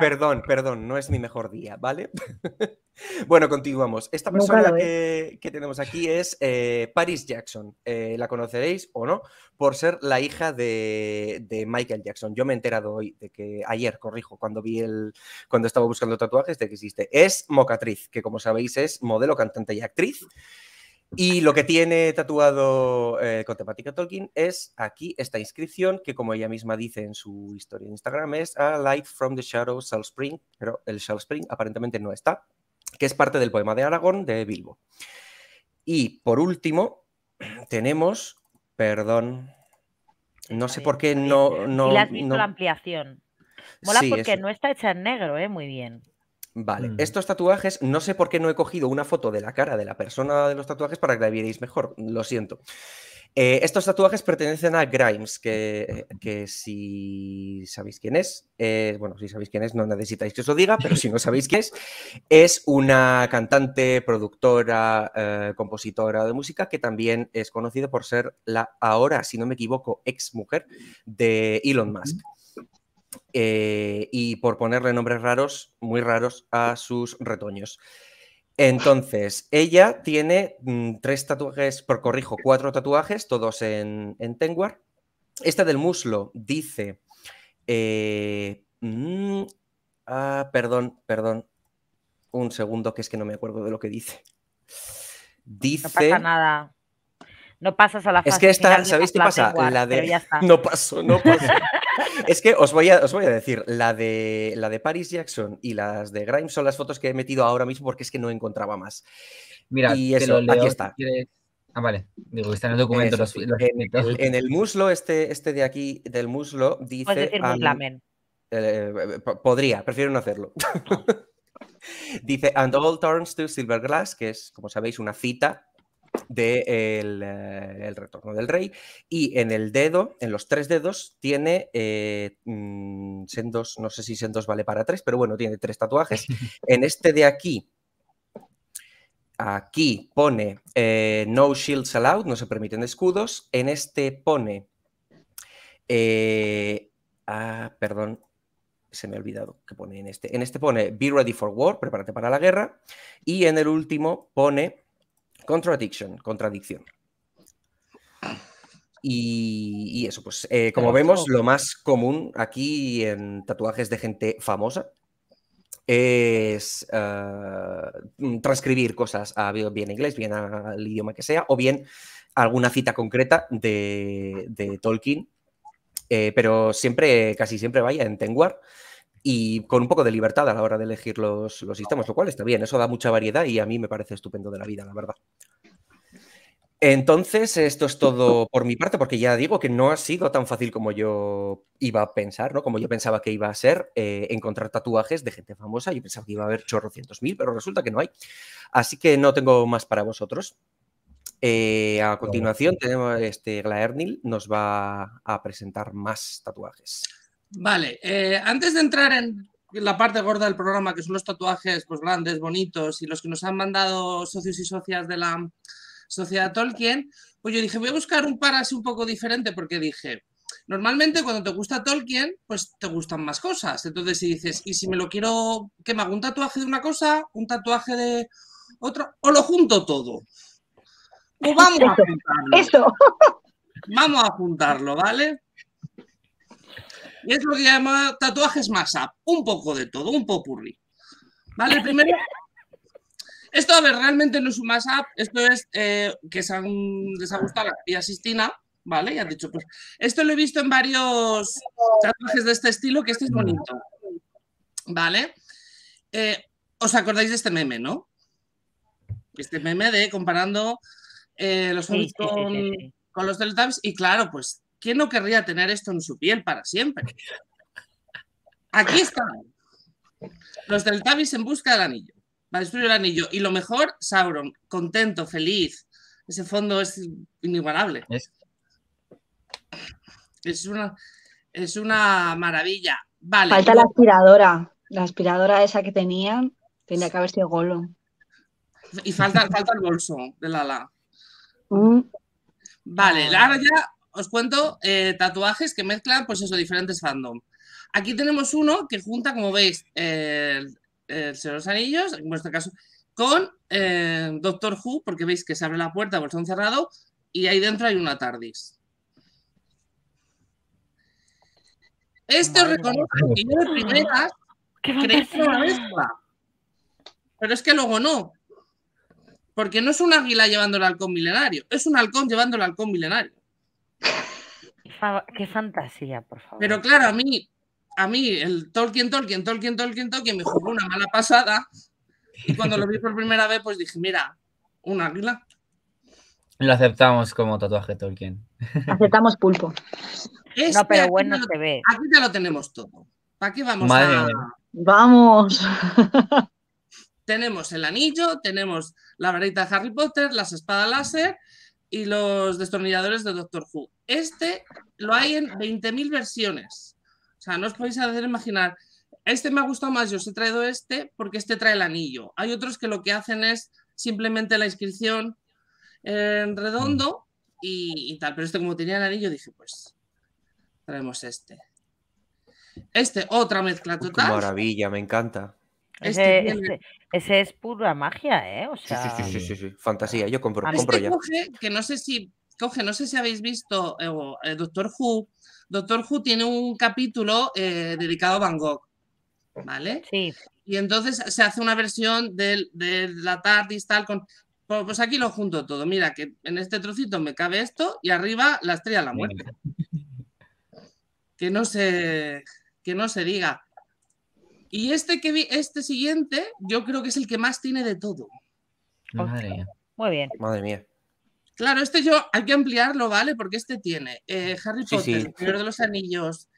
perdón, perdón, no es mi mejor día, ¿vale? [laughs] bueno, continuamos. Esta persona que, tenemos aquí es eh, Paris Jackson. Eh, la conoceréis o no por ser la hija de, de, Michael Jackson. Yo me he enterado hoy de que ayer, corrijo, cuando vi el, cuando estaba buscando tatuajes, de que existe. Es mocatriz, que como sabéis es modelo, cantante y actriz. Y lo que tiene tatuado eh, con temática Tolkien es aquí esta inscripción que, como ella misma dice en su historia en Instagram, es A Light from the Shadows, Shall Spring, pero el Shall Spring aparentemente no está, que es parte del poema de Aragón de Bilbo. Y por último, [clears throat] tenemos, perdón, no sé por qué no... no la has visto la ampliación? Mola porque no está hecha en negro, ¿eh? Muy bien. Vale, mm. estos tatuajes, no sé por qué no he cogido una foto de la cara de la persona de los tatuajes para que la vierais mejor, lo siento. Eh, estos tatuajes pertenecen a Grimes, que, eh, si sabéis quién es, eh, bueno, si sabéis quién es, no necesitáis que os lo diga, pero si no sabéis quién es, es una cantante, productora, compositora de música que también es conocida por ser la ahora, si no me equivoco, ex mujer de Elon Musk. Eh, y por ponerle nombres raros, muy raros, a sus retoños. Entonces, ella tiene mm, tres tatuajes, por corrijo, cuatro tatuajes, todos en, en Tenguar. Esta del muslo dice. Eh, mm, ah, perdón, perdón. Un segundo, que es que no me acuerdo de lo que dice. Dice. No pasa nada. No pasas a la fase. Es que esta, final qué pasa? la de. [laughs] No paso, no paso es que os voy, a, os voy a decir, la de, la de Paris Jackson y las de Grimes son las fotos que he metido ahora mismo porque es que no encontraba más. Mira, aquí está. Ah, vale. Digo, está en el documento. En, el, muslo, este, este de aquí, del muslo, dice. decir eh, eh, podría, prefiero no hacerlo. Ah. [laughs] dice, and all turns to silver glass, que es, como sabéis, una cita del de eh, el, retorno del rey. Y en el dedo, en los tres dedos, tiene eh, mm, sendos, no sé si sendos vale para tres, pero bueno, tiene tres tatuajes. [laughs] En este de aquí, aquí pone eh, no shields allowed, no se permiten escudos. En este pone... ah, perdón, se me ha olvidado que pone en este. En este pone Be ready for war, prepárate para la guerra. Y en el último pone Contradicción, contradicción. Y, eso, pues eh, como vemos, lo más común aquí en tatuajes de gente famosa es eh, transcribir cosas bien inglés, bien al idioma que sea, o bien alguna cita concreta de, Tolkien, eh, pero siempre, casi siempre vaya en Tenguar y con un poco de libertad a la hora de elegir los, sistemas, lo cual está bien, eso da mucha variedad y a mí me parece estupendo de la vida, la verdad. Entonces, esto es todo por mi parte, porque ya digo que no ha sido tan fácil como yo iba a pensar, ¿no? Como yo pensaba que iba a ser eh, encontrar tatuajes de gente famosa. Yo pensaba que iba a haber cientos mil, pero resulta que no hay. Así que no tengo más para vosotros. Eh, a continuación, tenemos este Glaernil, nos va a presentar más tatuajes. Vale, eh, antes de entrar en la parte gorda del programa, que son los tatuajes pues, grandes, bonitos, y los que nos han mandado socios y socias de la sociedad Tolkien, pues yo dije, voy a buscar un par así un poco diferente, porque dije, normalmente cuando te gusta Tolkien, pues te gustan más cosas. Entonces, si dices, y si me lo quiero, que me hago un tatuaje de una cosa, un tatuaje de otro, o lo junto todo. O vamos a juntarlo. Eso. Vamos a juntarlo, ¿vale? Es lo que llama tatuajes más up. Un poco de todo, un popurri, ¿Vale? primero. [laughs] Esto, a ver, realmente no es un más Esto es eh, que se han, les ha gustado la tía ¿Vale? Y he dicho, pues. Esto lo he visto en varios tatuajes de este estilo, que este es bonito. ¿Vale? Eh, ¿Os acordáis de este meme, no? Este meme de comparando eh, los con, con los Teletubbies. Y claro, pues ¿Quién no querría tener esto en su piel para siempre? Aquí están Los del Tavis en busca del anillo. Va destruir el anillo. Y lo mejor, Sauron, contento, feliz. Ese fondo es inigualable. Es, una, es una maravilla. Vale. Falta la aspiradora. La aspiradora esa que tenía tenía que haber sido Golo. Y falta, falta el bolso de Lala. Mm. Vale, ahora ya os cuento eh, tatuajes que mezclan, pues eso, diferentes fandom. Aquí tenemos uno que junta, como veis, el Señor de los Anillos, en vuestro caso, con eh, Doctor Who, porque veis que se abre la puerta, son cerrado, y ahí dentro hay una TARDIS. Esto reconoce reconozco que yo de primeras creí que era una Pero es que luego no. Porque no es un águila llevando el halcón milenario, es un halcón llevando el halcón milenario. Qué fantasía, por favor. Pero claro, a mí, a mí, el Tolkien, Tolkien, Tolkien, Tolkien, Tolkien me jugó una mala pasada. Y cuando lo vi por primera vez, pues dije, mira, un águila. Lo aceptamos como tatuaje Tolkien. Aceptamos pulpo. no, pero bueno, se ve. Aquí ya lo tenemos todo. ¿Para qué vamos a.? ¡Vamos! tenemos el anillo, tenemos la varita de Harry Potter, las espadas láser y los destornilladores de Doctor Who. Este lo hay en 20.000 versiones. O sea, no os podéis hacer imaginar. Este me ha gustado más, yo os he traído este porque este trae el anillo. Hay otros que lo que hacen es simplemente la inscripción en redondo y, tal. Pero este como tenía el anillo dije, pues traemos este. Este, otra mezcla total. Qué maravilla, me encanta. Este este, ese, es pura magia, ¿eh? sí, sí, sí, fantasía. Yo compro, este ya. Coge, que no sé si coge, no sé si habéis visto eh, eh, Doctor Who. Doctor Who tiene un capítulo eh, dedicado a Van Gogh, ¿vale? Sí. Y entonces se hace una versión de, la TARDIS tal con... Pues, pues aquí lo junto todo. Mira, que en este trocito me cabe esto y arriba la estrella de la muerte. que no se, que no se diga. Y este, que vi, este siguiente, yo creo que es el que más tiene de todo. Madre mía. Muy bien. Madre mía. Claro, este yo hay que ampliarlo, ¿vale? Porque este tiene eh, Harry Potter, El Señor de los Anillos,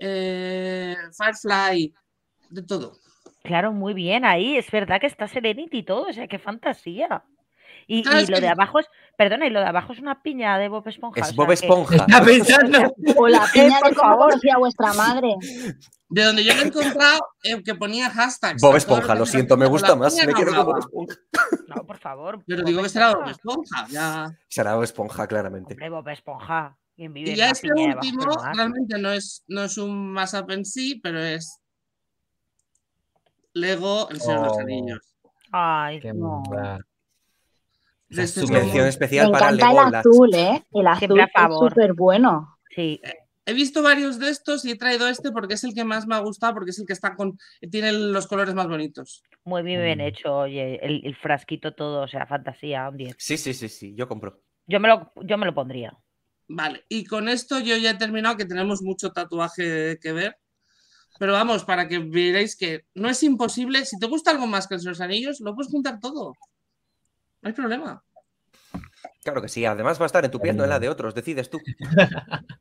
eh, Firefly, de todo. Claro, muy bien ahí. Es verdad que está Serenity y todo, o sea, qué fantasía. Y, lo de abajo es, perdona, y lo de abajo es una piña de Bob Esponja. Es Bob Esponja. Está [laughs] pensando. [laughs] O la [laughs] piña de por favor, a vuestra madre. De donde yo lo he encontrado, eh, que ponía hashtags. Bob Esponja, lo siento, me gusta más. Me no quiero como Bob Esponja. No, por favor. Yo lo digo que será Bob Esponja. Será Bob Esponja, claramente. Hombre, Bob Esponja. Y ya este último realmente no es, no es un mashup en sí, pero es Lego, el Señor de los oh. Anillos. Ay, qué no especial me para encanta el azul, ¿eh? El azul es súper bueno. Sí. He visto varios de estos y he traído este porque es el que más me ha gustado, porque es el que está con, tiene los colores más bonitos. Muy bien mm. hecho, oye, el, frasquito todo, o sea, fantasía, un Sí, sí, sí, sí, yo compro. Yo me lo, yo me lo pondría. Vale, y con esto yo ya he terminado, que tenemos mucho tatuaje que ver. Pero vamos, para que veáis que no es imposible, si te gusta algo más que los anillos, lo puedes juntar todo. No hay problema. Claro que sí, además va a estar en tu no en la de otros, decides tú. [laughs]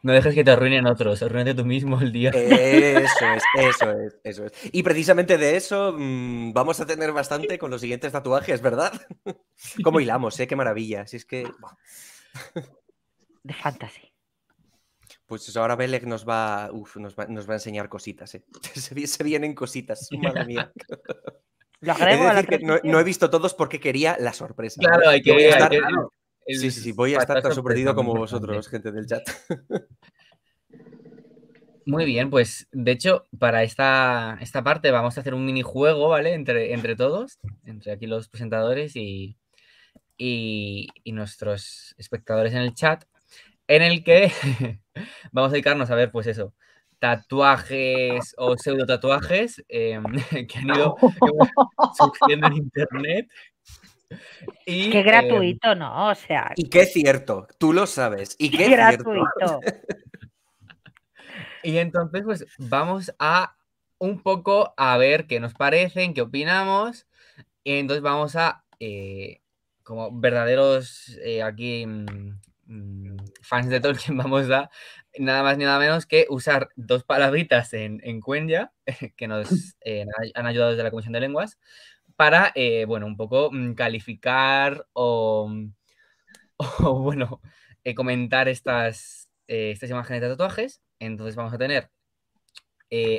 No dejes que te arruinen otros, arruínate tú mismo el día. Eso es, [laughs] eso es, eso es. Y precisamente de eso mm, vamos a tener bastante con los siguientes tatuajes, ¿verdad? [laughs] ¿Cómo hilamos, eh? Qué maravilla. Si es que. De fantasy. Pues ahora Belek nos va, nos va, a enseñar cositas, ¿eh? se vienen cositas, madre mía no, he visto todos porque quería la sorpresa. Claro, hay que, voy a estar, Sí, sí, voy a estar tan sorprendido como vosotros, gente del chat. [laughs] Muy bien, pues de hecho, para esta, esta parte vamos a hacer un minijuego, ¿vale? Entre, entre todos, entre aquí los presentadores y, y nuestros espectadores en el chat, en el que [laughs] vamos a dedicarnos a ver, pues eso, tatuajes o pseudo tatuajes em, [laughs] que han ido [laughs] surgiendo en internet. Y, em, qué gratuito, ¿no? O sea. Y qué es cierto, tú lo sabes. Y qué, gratuito. [laughs] y entonces, pues vamos a un poco a ver qué nos parecen, qué opinamos. Y entonces vamos a, eh, como verdaderos eh, aquí mm, mm, fans de Tolkien, vamos a nada más ni nada menos que usar dos palabritas en, en Cuenya, [laughs] que nos [laughs] eh, han ayudado desde la Comisión de Lenguas, para, eh, bueno, un poco mm, calificar o, [laughs] bueno, eh, comentar estas, imágenes de tatuajes. Entonces vamos a tener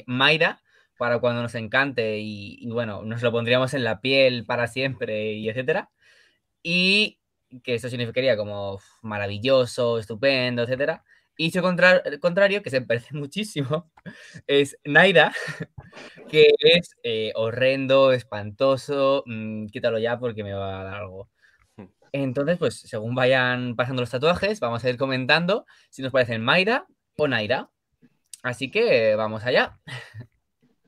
Mayra, para cuando nos encante y, bueno, nos lo pondríamos en la piel para siempre y etcétera. Y que eso significaría como maravilloso, estupendo, etcétera. Y contrario, que se [laughs] parece muchísimo, es Naira, [laughs] que es eh, horrendo, espantoso, mm, quítalo ya porque me va a dar algo. Hmm. Entonces, pues según vayan pasando los tatuajes, vamos a ir comentando si nos parecen Mayra o Naira. Así que vamos allá.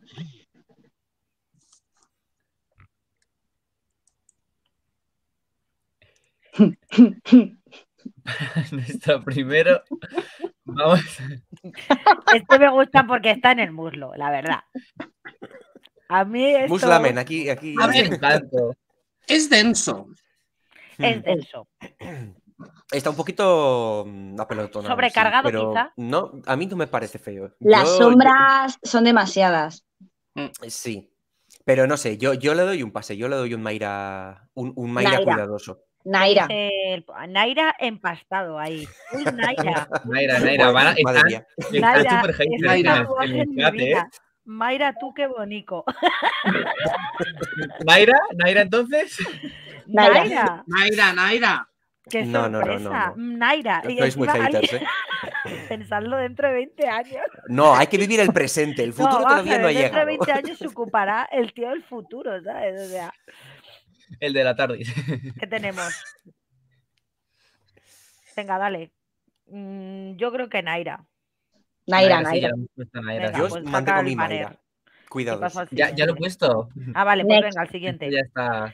[laughs] para [laughs] primero. Vamos. [laughs] Este me gusta porque está en el muslo, la verdad. A mí esto... Muslamen, aquí, aquí. Es denso. Es hmm. denso. Está un poquito mm, a Sobrecargado, quizá. No, a mí no me parece feo. Las sombras son demasiadas. Mm, sí, pero no sé, yo, yo le doy un pase, yo le doy un Mayra, un, un Mayra. cuidadoso. Naira. Naira empastado ahí. Uy, Naira. [laughs] Naira, Naira. Van a, estar. Naira, Naira ¿eh? tú qué bonito. [laughs] ¿Naira? ¿Naira entonces? Naira. Naira, Naira. Qué no, no, no, no, Naira. No, es muy haters, ¿eh? [laughs] Pensadlo dentro de 20 años. No, hay que vivir el presente. El futuro todavía no llega. Dentro de 20 años se ocupará el tío del futuro, ¿sabes? O sea, el de la tarde. ¿Qué tenemos? Venga, dale. Mm, yo creo que Naira. Naira, Naira. Naira. yo pues mantengo mi Naira. Cuidado. Ya, lo he puesto. Ah, vale, pues venga, al siguiente. Ya está.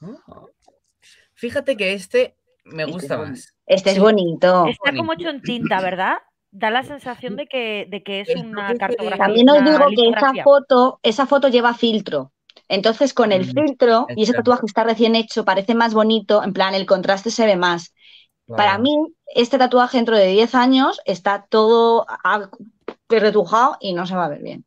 Ah. Fíjate que este me este gusta más. Este es bonito. Está como hecho en tinta, ¿verdad? Da la sensación de que, de que es, es una cartografía. También os digo que esa foto, esa foto lleva filtro. Entonces, con el mm, filtro, y ese tatuaje está recién hecho, parece más bonito, en plan, el contraste se ve más. Para mí, este tatuaje dentro de 10 años está todo ah, retujado y no se va a ver bien.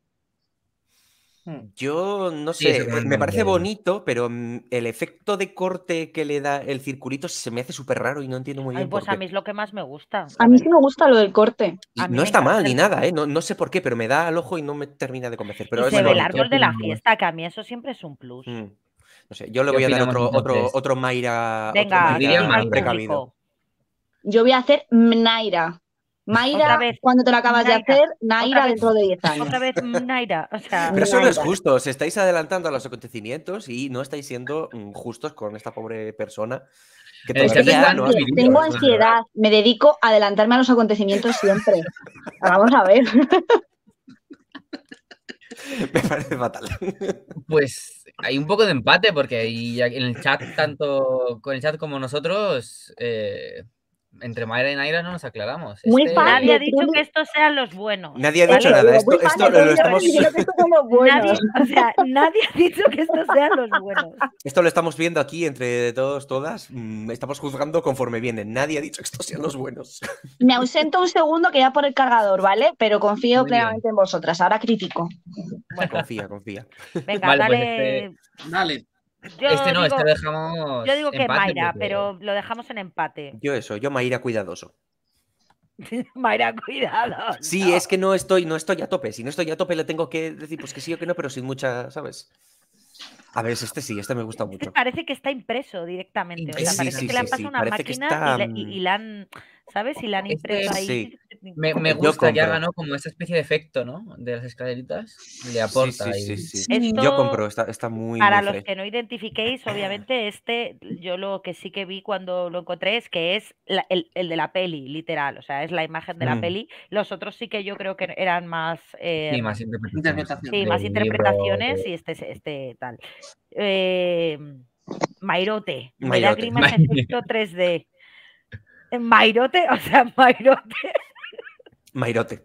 Hmm. Yo no sé, me parece bonito, pero mm, el efecto de corte que le da el circulito se me hace súper raro y no entiendo muy bien. pues a mí es lo que más me gusta. A mí sí me gusta lo del corte. no está mal ni nada, ¿eh? No, sé por qué, pero me da al ojo y no me termina de convencer. Pero es el árbol de la fiesta, que a mí eso siempre es un plus. Hmm. No sé, yo le voy a dar otro, otro, Mayra, Mayra precavido. Yo voy a hacer Mnaira. Mayra, cuando te lo acabas de hacer, Naira dentro de 10 años. Otra vez Naira. O sea, Pero eso no es justo. Os estáis adelantando a los acontecimientos y no estáis siendo mm, justos con esta pobre persona. tengo ansiedad. Me dedico a adelantarme a los acontecimientos siempre. [laughs] Vamos a ver. Me parece fatal. Pues hay un poco de empate porque en el chat, tanto con el chat como nosotros, eh, entre Mayra y Naira no nos aclaramos. Nadie ha dicho que estos sean los buenos. Nadie ha dicho nada. Esto, lo, estamos... [laughs] nadie, ha dicho que estos sean los buenos. Esto lo estamos viendo aquí entre todos, todas. Mm, estamos juzgando conforme vienen. Nadie ha dicho que estos sean los buenos. [laughs] Me ausento un segundo que ya por el cargador, ¿vale? Pero confío claramente plenamente en vosotras. Ahora critico. Confía, confía. Venga, pues, Dale. Este, este no, este digo, este lo dejamos. Yo digo que Mayra, pero... lo dejamos en empate. Yo eso, yo Mayra cuidadoso. [laughs] Mayra, Cuidadoso. Sí, es que no estoy, no estoy a tope. Si no estoy a tope, le tengo que decir, pues que sí o que no, pero sin mucha, ¿sabes? A ver, este sí, este me gusta mucho. parece que está impreso directamente. O sea, parece que mm. le han pasado una máquina y, la y, han ¿sabes? Si la han impreso ahí. Me, gusta que ¿no? Como esa especie de efecto, ¿no? De las escaleritas. Le aporta. Sí, sí, yo compro, está, muy. Para los que no identifiquéis, obviamente, este, yo lo que sí que vi cuando lo encontré es que es el, de la peli, literal. O sea, es la imagen de la mm. peli. Los otros sí que yo creo que eran más. Eh, sí, más interpretaciones. Sí, más interpretaciones y este, este tal. Mayrote eh, Mairote, Mairote. efecto 3D. Mairote, o sea, [laughs] Mairote. Mairote.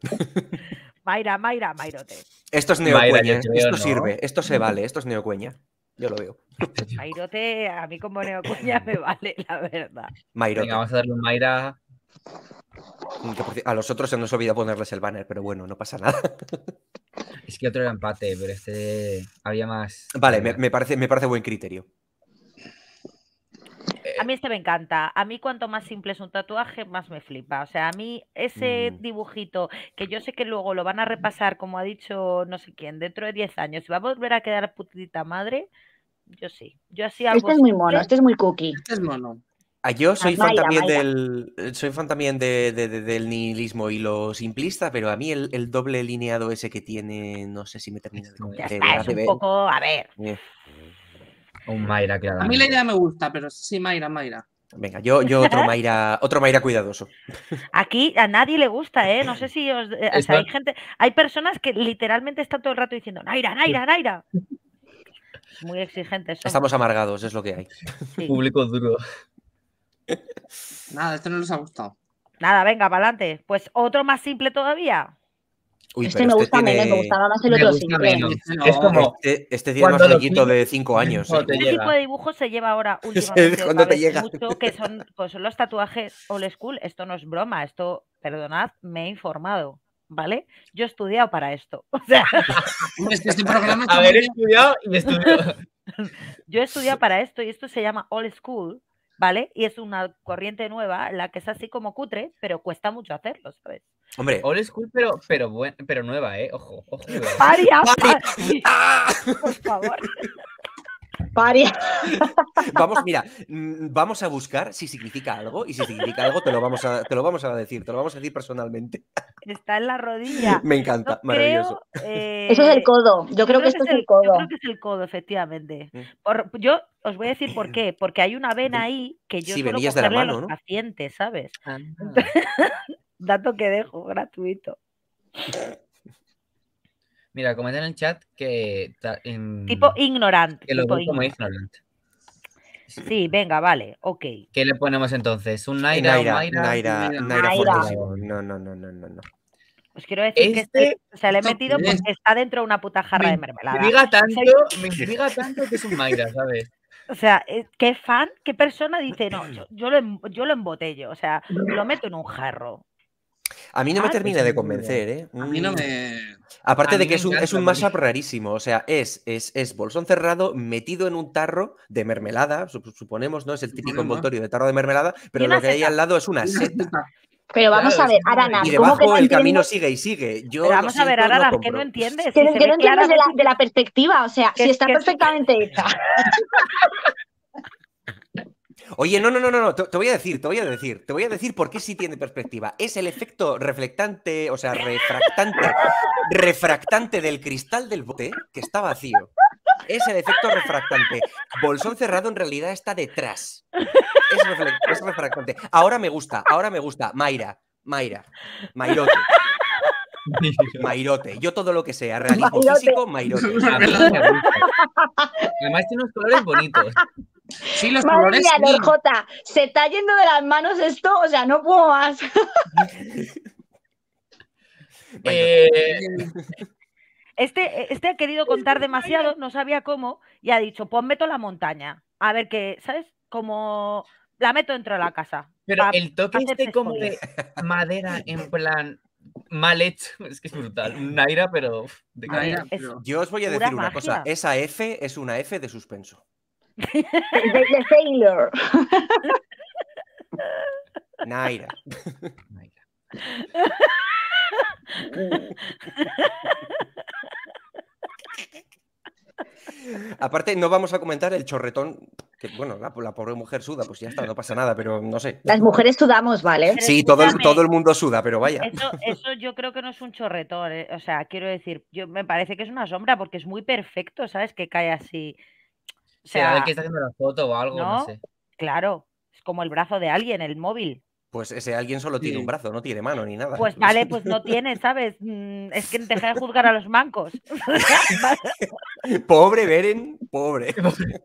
Mayra, Mayra, Mairote. Esto es neocueña, esto sirve, esto se vale, esto es neocueña. Yo lo veo. [laughs] Mairote, a mí como neocueña me vale, la verdad. Mairote. Venga, vamos a darle un Mayra. Mm, a los otros se nos olvida ponerles el banner, pero bueno, no pasa nada. Es que otro era empate, pero este había más. Vale, me parece buen criterio. A mí eh, este me encanta. A mí cuanto más simple es un tatuaje, más me flipa. O sea, a mí ese mm. dibujito, que yo sé que luego lo van a repasar, como ha dicho no sé quién, dentro de 10 años, si va a volver a quedar putita madre, yo sí. Yo así Este es muy mono, este es muy cookie. Este es mono. Ah, yo soy fan también del eh, soy fan también de, del nihilismo y lo simplista, pero a mí el, doble lineado ese que tiene, no sé si me termina de Ya es un poco, a ver. Eh claro. A mí la idea me gusta, pero sí, Mayra, Mayra. Venga, yo, yo otro Mayra, otro Mayra cuidadoso. Aquí a nadie le gusta, ¿eh? No sé si os, eh, hay gente, hay personas que literalmente están todo el rato diciendo Naira, Naira, Naira. Muy exigentes. Estamos amargados, es lo que hay. Público duro. Nada, esto no les ha gustado. Nada, venga, para adelante. Pues otro más simple todavía este me este gusta menos, me gustaba más el otro este es como este, este tiene más pequeñito de 5 años. Eh? Este tipo de dibujo se lleva ahora [laughs] últimamente. Mucho que son, pues, los tatuajes old school. Esto no es broma, esto, perdonad, me he informado. ¿Vale? Yo he estudiado para esto. [laughs] O sea... este, programa Haber [laughs] estudiado y estudiado. Yo he estudiado para esto y esto se llama old school ¿vale? Y es una corriente nueva, la que es así como cutre, pero cuesta mucho hacerlo, ¿sabes? Hombre, old school, pero, pero, nueva, ¿eh? Ojo, ojo. ¡Paria! [laughs] [laughs] Ah. Por favor. [laughs] [laughs] vamos, mira, mm, vamos a buscar si significa algo y si significa algo te lo vamos a, te lo vamos a decir, te lo vamos a decir personalmente. Está en la rodilla. [laughs] Me encanta, maravilloso. Eh, Eso es el codo, yo, creo, que esto es el, codo. Yo creo que es el codo, efectivamente. Mm. yo os voy a decir por qué, porque hay una vena mm. ahí que yo si suelo de la mano, a los pacientes, ¿sabes? Ah. [laughs] Dato que dejo gratuito. Mira, comenta en el chat que... tipo ignorante. Que lo tipo como ignorante. Sí, venga, vale, ok. ¿Qué le ponemos entonces? ¿Un eh, Naira? un Naira, Naira, Naira, Naira, No, no, no, no, no. Os quiero decir que este, este se le he metido porque está dentro de una puta jarra de mermelada. Me tanto, tanto que es un Naira, ¿sabes? [laughs] O sea, eh, qué fan, qué persona dice, no, yo, lo, em, yo lo embotello, o sea, lo meto en un jarro. A mí no me ah, termina pues de convencer, ¿eh? A mí no me. Mm. Aparte de que es un, es rarísimo, o sea, es, es, es, bolsón cerrado metido en un tarro de mermelada, suponemos, ¿no? Es el típico envoltorio de tarro de mermelada, pero lo que hay al lado es una seta. Pero vamos a ver, Arana. ¿cómo que el camino sigue y sigue. Pero vamos a ver, Arana, que no entiendes. no de, la, de la, perspectiva, o sea, si está perfectamente hecha. [laughs] Oye, no, no, no, no, te, te, voy a decir, te voy a decir, te voy a decir por qué sí tiene perspectiva. Es el efecto reflectante, o sea, refractante, refractante del cristal del bote que está vacío. Es el efecto refractante. Bolsón cerrado en realidad está detrás. Es, refractante. Ahora me gusta, ahora me gusta. Mayra, Mayra, Mayrote. Mairote. Yo todo lo que sea, realismo físico, Mairote. [laughs] Además tiene unos colores bonitos. Sí, los Madre colores. Mía, se está yendo de las manos esto, o sea, no puedo más. [laughs] Eh, este, este ha querido contar demasiado, no sabía cómo, y ha dicho, pues meto la montaña. A ver qué, ¿sabes? Como la meto dentro de la casa. Pero el toque este como de madera en plan mal hecho. Es que es brutal. Naira, pero. Yo os voy a decir una cosa. Esa F es una F de suspenso. de, Naira. Naira. Uh. Aparte, no vamos a comentar el chorretón, que bueno, la, pobre mujer suda, pues ya está, no pasa nada, pero no sé. Las mujeres sudamos, ¿vale? sí, todo el, todo el mundo suda, pero vaya. Eso, yo creo que no es un chorretón, eh, o sea, quiero decir, yo me parece que es una sombra porque es muy perfecto, ¿sabes? Que cae así. O sea, foto Claro, es como el brazo de alguien, el móvil. Pues ese alguien solo tiene un brazo, no tiene mano ni nada. Pues vale, pues no tiene, ¿sabes? Mm, es que deja de juzgar a los mancos. [laughs] pobre Beren, pobre. [laughs]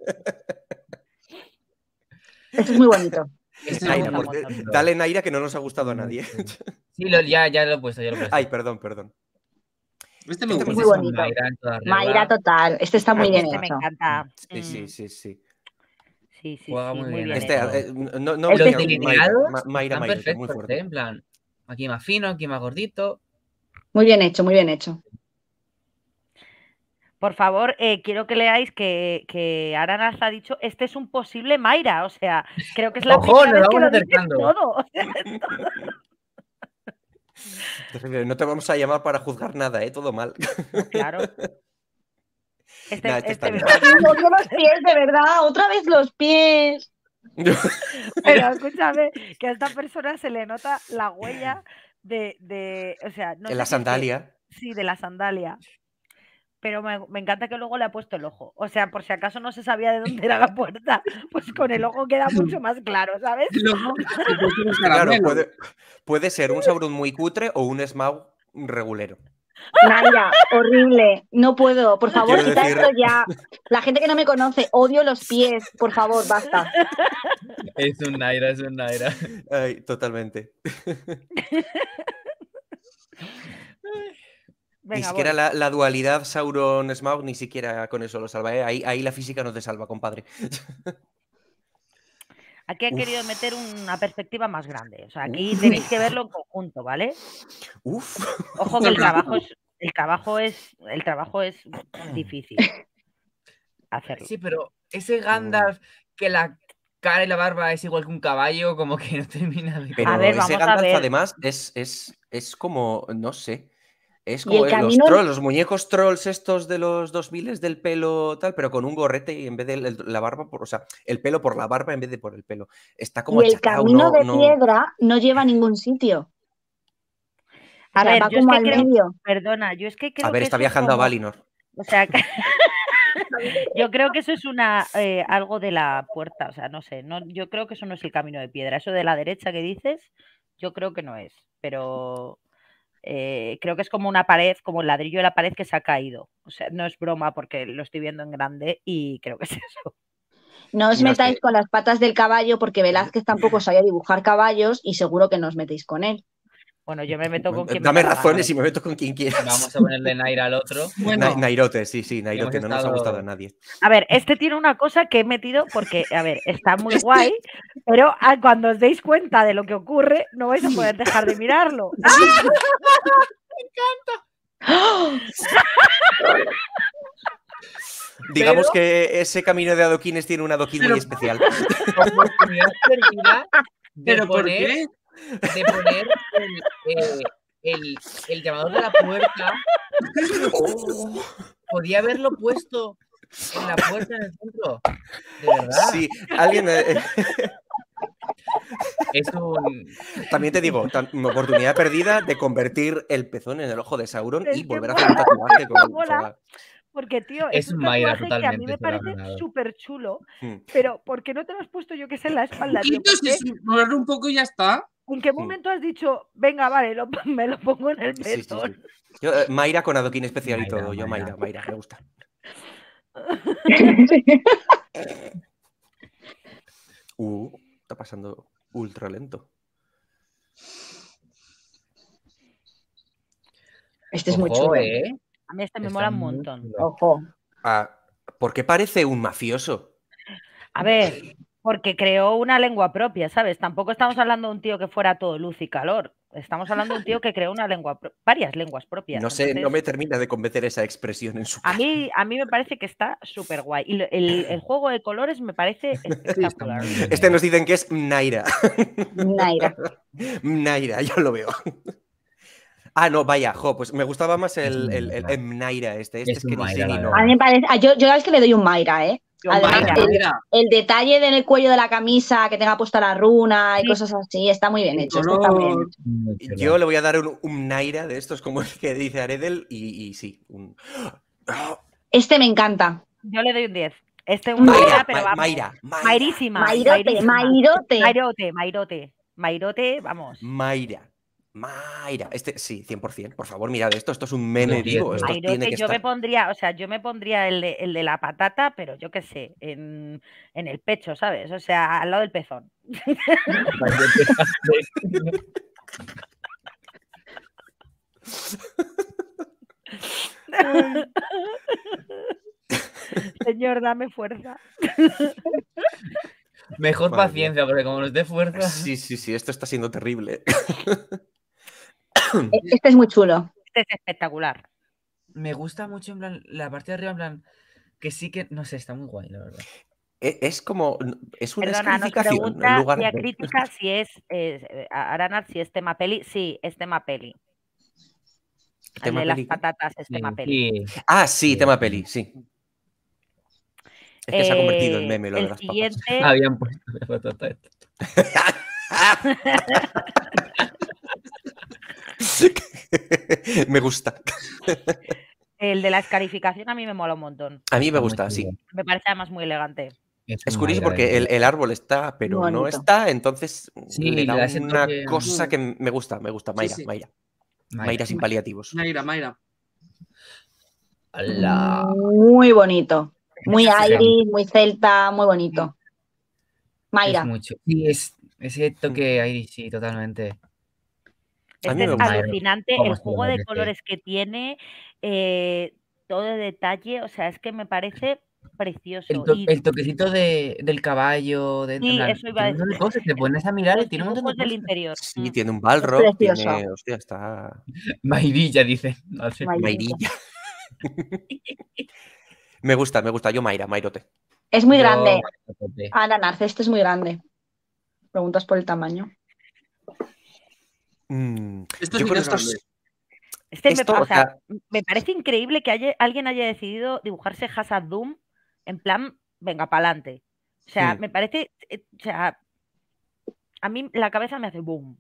Esto es muy bonito. dale Naira que no nos ha gustado a nadie. Sí, ya, ya, lo he puesto, ya lo he puesto. Ay, perdón, perdón. Este me este muy bonito. Naira, total. Este está muy bien. Este me encanta. Sí, sí, mm. sí, sí. Sí, sí, muy bien. este, eh, no, Mayra, Mayra, perfectos, muy ¿eh? En plan, aquí más fino, aquí más gordito. Muy bien hecho, muy bien hecho. Por favor, eh, quiero que leáis que, que Aranas ha dicho, este es un posible Mayra, o sea, creo que es la primera vez que lo todo, todo. No te vamos a llamar para juzgar nada, ¿eh? Todo mal. Claro. Este, este, este los pies, de verdad, otra vez los pies. [laughs] Pero escúchame, que a esta persona se le nota la huella de, de la sandalia. sí, de la sandalia. Pero me, encanta que luego le ha puesto el ojo. O sea, por si acaso no se sabía de dónde era la puerta, pues con el ojo queda mucho más claro, ¿sabes? claro, puede, puede ser un sabrón muy cutre o un Smaug regulero. Naya, horrible. No puedo. Por favor, quita esto ya. La gente que no me conoce, odio los pies. Por favor, basta. Es un Naira, es un Naira. totalmente. ni siquiera la, dualidad Sauron-Smaug, ni siquiera con eso lo salva. ¿eh? Ahí, ahí la física no te salva, compadre. Aquí he querido meter una perspectiva más grande. O sea, aquí tenéis que verlo en conjunto, ¿vale? Uf. Ojo que [laughs] el trabajo es, el trabajo es, el trabajo es mm. difícil hacerlo. Sí, pero ese mm. Gandalf que la cara y la barba es igual que un caballo, como que no termina de... Pero a ver, ese Gandalf además es, es como, no sé, es como los los muñecos trolls estos de los 2000 del pelo tal, pero con un gorrete y en vez de la barba, por, o sea, el pelo por la barba en vez de por el pelo. Está como el camino de piedra no lleva a ningún sitio. A ver, va yo como al creo, Perdona, yo es que A ver, está viajando a Valinor. O sea, [laughs] yo creo que eso es una eh, algo de la puerta, o sea, no sé, no, yo creo que eso no es el camino de piedra, eso de la derecha que dices, yo creo que no es, pero eh, creo que es como una pared, como el ladrillo de la pared que se ha caído. O sea, no es broma porque lo estoy viendo en grande y creo que es [laughs] eso. No os metáis con las patas del caballo porque [laughs] Velázquez tampoco sabía dibujar caballos y seguro que no os metéis con él. Bueno, yo me meto con quien Dame me razones y me meto con quien quieras. Vamos a ponerle Naira al otro. [laughs] Nairote, sí, sí, Nairote, no nos ha gustado a nadie. A ver, este tiene una cosa que he metido porque, a ver, está muy [laughs] guay, pero ah, cuando os deis cuenta de lo que ocurre, no vais a poder dejar de mirarlo. [laughs] ¡Me encanta! Digamos que ese camino de adoquines tiene un adoquín muy especial. Pero ¿por qué? de poner el, eh, el, llamador de la puerta. [laughs] Podía haberlo puesto en la puerta del centro. De verdad. Sí, alguien. Eh, eh. También te digo, una oportunidad perdida de convertir el pezón en el ojo de Sauron y volver a hacer un tatuaje con [laughs] porque, tío, es, un, que a mí me parece súper chulo, hmm. pero ¿por qué no te lo has puesto yo que sé en la espalda? Entonces, moverlo un poco y ya está. ¿En qué momento has dicho, venga, vale, me lo pongo en el pezón? Eh, Mayra con adoquín especial y todo. Yo, Mayra, Mayra, me gusta. [laughs] uh, está pasando ultra lento. Este es muy chulo. Eh. A mí este me mola un montón. Ojo. Ah, ¿Por qué parece un mafioso? A ver, porque creó una lengua propia, ¿sabes? Tampoco estamos hablando de un tío que fuera todo luz y calor. Estamos hablando de un tío que creó una lengua, varias lenguas propias. No sé, no me termina de convencer esa expresión en su a mí A mí me parece que está súper guay. Y el, juego de colores me parece [laughs] espectacular. Este nos dicen que es Naira. Naira. [laughs] Naira, yo lo veo. Ah, no, vaya, jo, pues me gustaba más el, el, Naira este. Este es, que ni sé A mí me parece, ah, yo, yo es que le doy un Mayra, ¿eh? el, detalle en el cuello de la camisa que tenga puesta la runa y cosas así, está muy bien hecho. Yo le voy a dar un, Naira de estos, como el que dice Aredel, y, sí. Este me encanta. Yo le doy un 10. Este es un Mayra, Naira, pero vamos. Mayra, Mairote, Mairote. Mairote, vamos. Mayra. Mayra, este sí, 100%, por favor, mirad esto, esto es un meme yo me pondría, o sea, yo me pondría el de, la patata, pero yo qué sé, en, el pecho, ¿sabes? O sea, al lado del pezón. [laughs] Señor, dame fuerza. Mejor paciencia, porque como nos dé fuerza. Sí, sí, sí, esto está siendo terrible. [laughs] E-, este es muy chulo. Este es espectacular. Me gusta mucho en plan, la parte de arriba, en plan, que sí que, no sé, está muy guay, la verdad. E-, es, como, es una Perdona, nos pregunta crítica si es, eh, si es tema peli. Sí, es tema peli. de las patatas es tema peli. Ah, sí, tema peli, sí. Es que se ha convertido en eh, meme lo el de siguiente... [laughs] Habían puesto la patata [laughs] [laughs] [laughs] me gusta. El de la escarificación a mí me mola un montón. A mí me gusta, sí. Me parece además muy elegante. Es, curioso porque el, árbol está, pero no está, entonces le da una cosa mm. que me gusta, me gusta. Mayra, Mayra. sin paliativos. Mayra, Mayra. Muy bonito. Muy Airi, muy celta, muy bonito. Mayra. Es mucho. Sí, es, ese toque sí, totalmente. Este es alucinante el jugo de colores que tiene, eh, todo de detalle, o sea, es que me parece precioso. El, toquecito del caballo, de, sí, la... eso iba a decir. cosas, te pones a mirar y tiene un montón de cosas. interior. Sí, mm. tiene un balro, tiene, hostia, está... [laughs] Mayrilla, dice. No [laughs] me gusta, me gusta. Yo Mayra, Mayrote. Es muy grande. Ana Narce, este es muy grande. Preguntas por el tamaño. Mm, esto es me, parece increíble que alguien haya decidido dibujarse Hasad Doom en plan, venga, pa'lante. O sea, me parece, eh, a mí la cabeza me hace boom.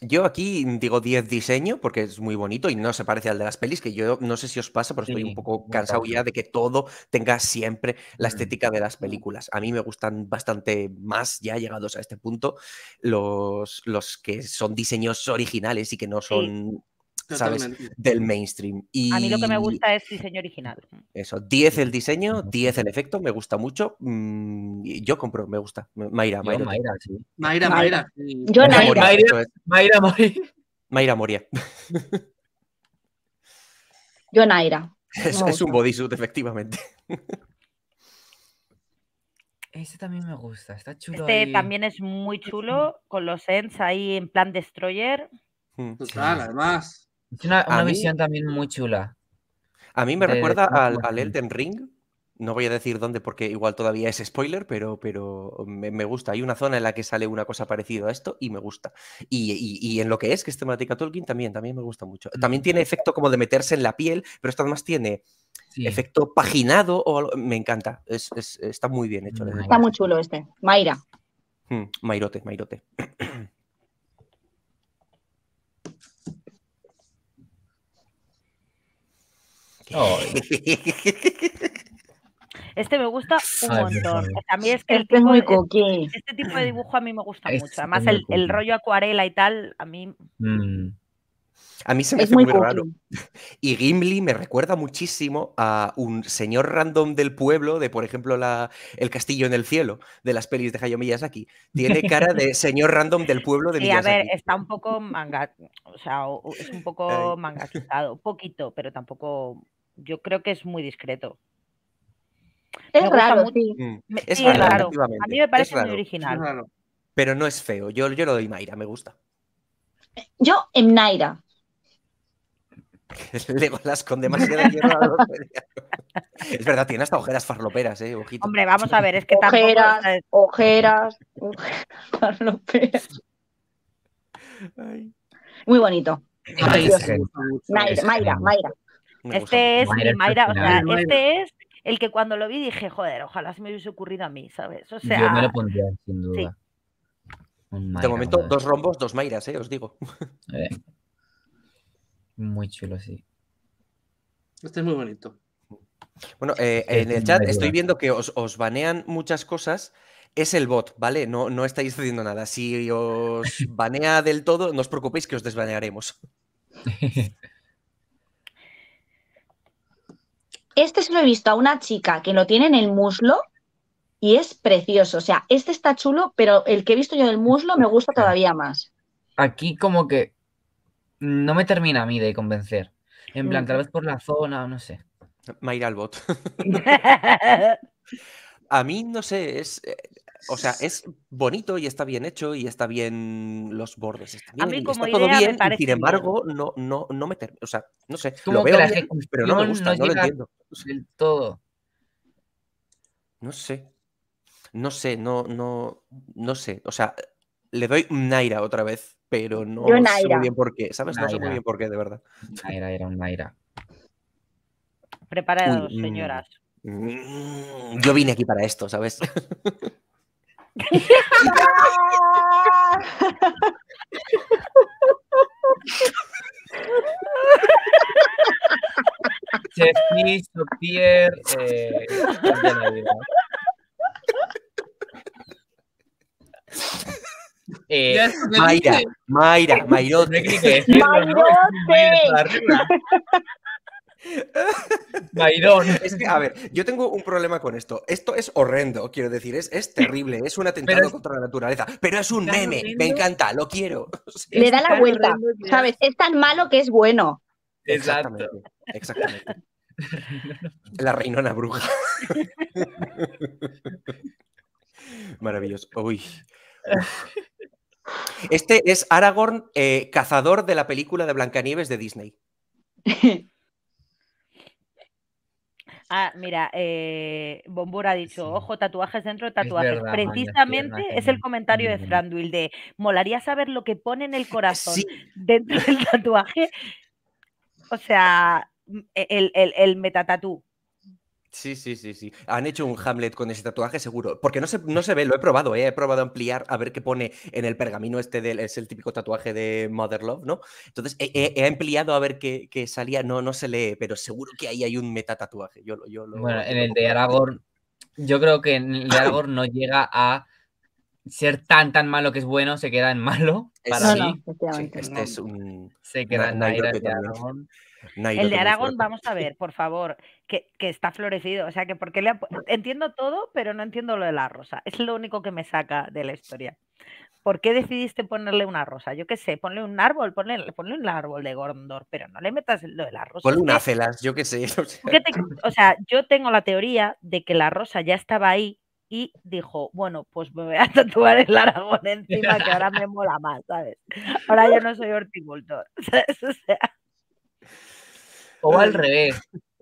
Yo aquí digo 10 diseño porque es muy bonito y no se parece al de las pelis, que yo no sé si os pasa, pero estoy un poco cansado ya de que todo tenga siempre la mm. estética de las películas. A mí me gustan bastante más, ya llegados a este punto, los, los que son diseños originales y que no son ¿sabes? Del mainstream. Y... A mí lo que me gusta es diseño original. Eso, 10 el diseño, 10 el efecto, me gusta mucho. Mm, yo compro, me gusta. Mayra, Mayra. Yo, Mayra, sí. Mayra, Mayra. Sí. Yo, Mayra. Moria, Mayra, Mayra, Moria. Mayra [laughs] Moria. yo, Naira. Es, es un bodysuit, efectivamente. [laughs] Este también me gusta, está chulo. Este también es muy chulo, con los ends ahí en plan destroyer. Mm. Total, además. Es una, visión también muy chula. A mí me recuerda al, Elden Ring. No voy a decir dónde porque igual todavía es spoiler, pero, pero me, gusta. Hay una zona en la que sale una cosa parecida a esto y me gusta. Y, en lo que es, que es temática Tolkien, también, también me gusta mucho. Mm. También tiene efecto como de meterse en la piel, pero esto además tiene efecto paginado. O me encanta. está muy bien hecho. Mm, está muy chulo este. Mayra. Mm, Mayrote, Mairote, Mairote. [clears throat] Este me gusta un montón. es que este, este, tipo de dibujo a mí me gusta este mucho. Además, el, rollo acuarela y tal, a mí. Mm. A mí se me hace muy, raro. Y Gimli me recuerda muchísimo a un señor random del pueblo, de por ejemplo la, El Castillo en el Cielo, de las pelis de Hayao Miyazaki. Tiene [laughs] cara de señor random del pueblo de Miyazaki. a ver, está un poco manga, o sea, es un poco mangatizado, poquito, pero tampoco yo creo que es muy discreto. Es raro, Sí. Mm, es, sí, raro, es A mí me parece muy original. Pero no es feo. Yo, yo lo doy Mayra, me gusta. Yo en Naira. [laughs] Legolas con demasiada hierro Es verdad, tiene hasta ojeras farloperas, eh, Hombre, vamos a ver, es que ojeras, Ojeras, ojeras, farloperas. Muy bonito. Mayra, Mayra este es este es el que cuando lo vi dije, joder, ojalá se me hubiese ocurrido a mí, ¿sabes? Yo me lo pondría, sin duda. de momento, dos rombos, dos Mayras, eh, os digo. Muy chulo, sí. Este es muy bonito. Bueno, eh, este en el chat estoy viendo que os, banean muchas cosas. Es el bot, ¿vale? No, no estáis haciendo nada. Si os [laughs] banea del todo, no os preocupéis que os desbanearemos. [laughs] Este se lo he visto a una chica que lo tiene en el muslo y es precioso. O sea, este está chulo, pero el que he visto yo del muslo me gusta todavía más. Aquí como que no me termina a mí de convencer. En plan, tal vez por la zona, no sé. Mayra al bot. [laughs] a mí, no sé, es, eh, o sea, es bonito y está bien hecho y está bien los bordes. Está bien, a mí está todo bien, sin embargo, no, no, no me termino. O sea, no sé, lo veo pero no me gusta, no, lo entiendo. El todo. No sé. No sé, no, no, no sé. O sea, le doy Naira otra vez, pero no sé muy bien por qué. ¿Sabes? No sé muy bien por qué, de verdad. Naira era un Naira. Preparados, mm. señoras. Mm, yo vine aquí para esto, ¿sabes? [laughs] hizo Pierre. eh, eh, Mayra, Mayra, Mayrote. Mayrote. [laughs] a ver, yo tengo un problema con esto. Esto es horrendo, quiero decir, es, es terrible, es un atentado contra la naturaleza, pero es un meme, me encanta, lo quiero. [laughs] Le da la vuelta, ¿sabes? Es tan malo que es bueno. Exactamente, exactamente. La reinona bruja. [laughs] Maravilloso. Uy. Este es Aragorn, eh, cazador de la película de Blancanieves de Disney. Ah, mira, eh, Bombur ha dicho, ojo, tatuajes dentro de tatuajes. Precisamente es, el comentario de Franduil de, molaría saber lo que pone en el corazón dentro del tatuaje. O sea, mm, e, el, el, el metatatú. Sí, sí, sí, sí. Han hecho un Hamlet con ese tatuaje, seguro. Porque no se, no se ve, lo he probado, eh, he probado a ampliar a ver qué pone en el pergamino este del, es el típico tatuaje de Mother Love, ¿no? Entonces he, ampliado a ver qué, salía, no, no se lee, pero seguro que ahí hay un meta tatuaje. Yo, yo lo, bueno, en el de Aragorn, yo creo que en Aragorn no llega a ser tan tan malo que es bueno, se queda en malo. Para mí. sí, este es un. Se queda en Aragorn el de Aragón, vamos a ver, por favor, que, que está florecido. O sea, que porque le entiendo todo, pero no entiendo lo de la rosa. Es lo único que me saca de la historia. ¿Por qué decidiste ponerle una rosa? Yo qué sé, ponle un árbol, ponle, ponle un árbol de Gondor, pero no le metas lo de la rosa. Ponle una celas, yo qué sé. [laughs] O sea. yo tengo la teoría de que la rosa ya estaba ahí y dijo, bueno, pues me voy a [laughs] tatuar el Aragón encima que ahora me mola más, ¿sabes? Ahora yo no soy horticultor, [laughs] O sea... O al [laughs] revés.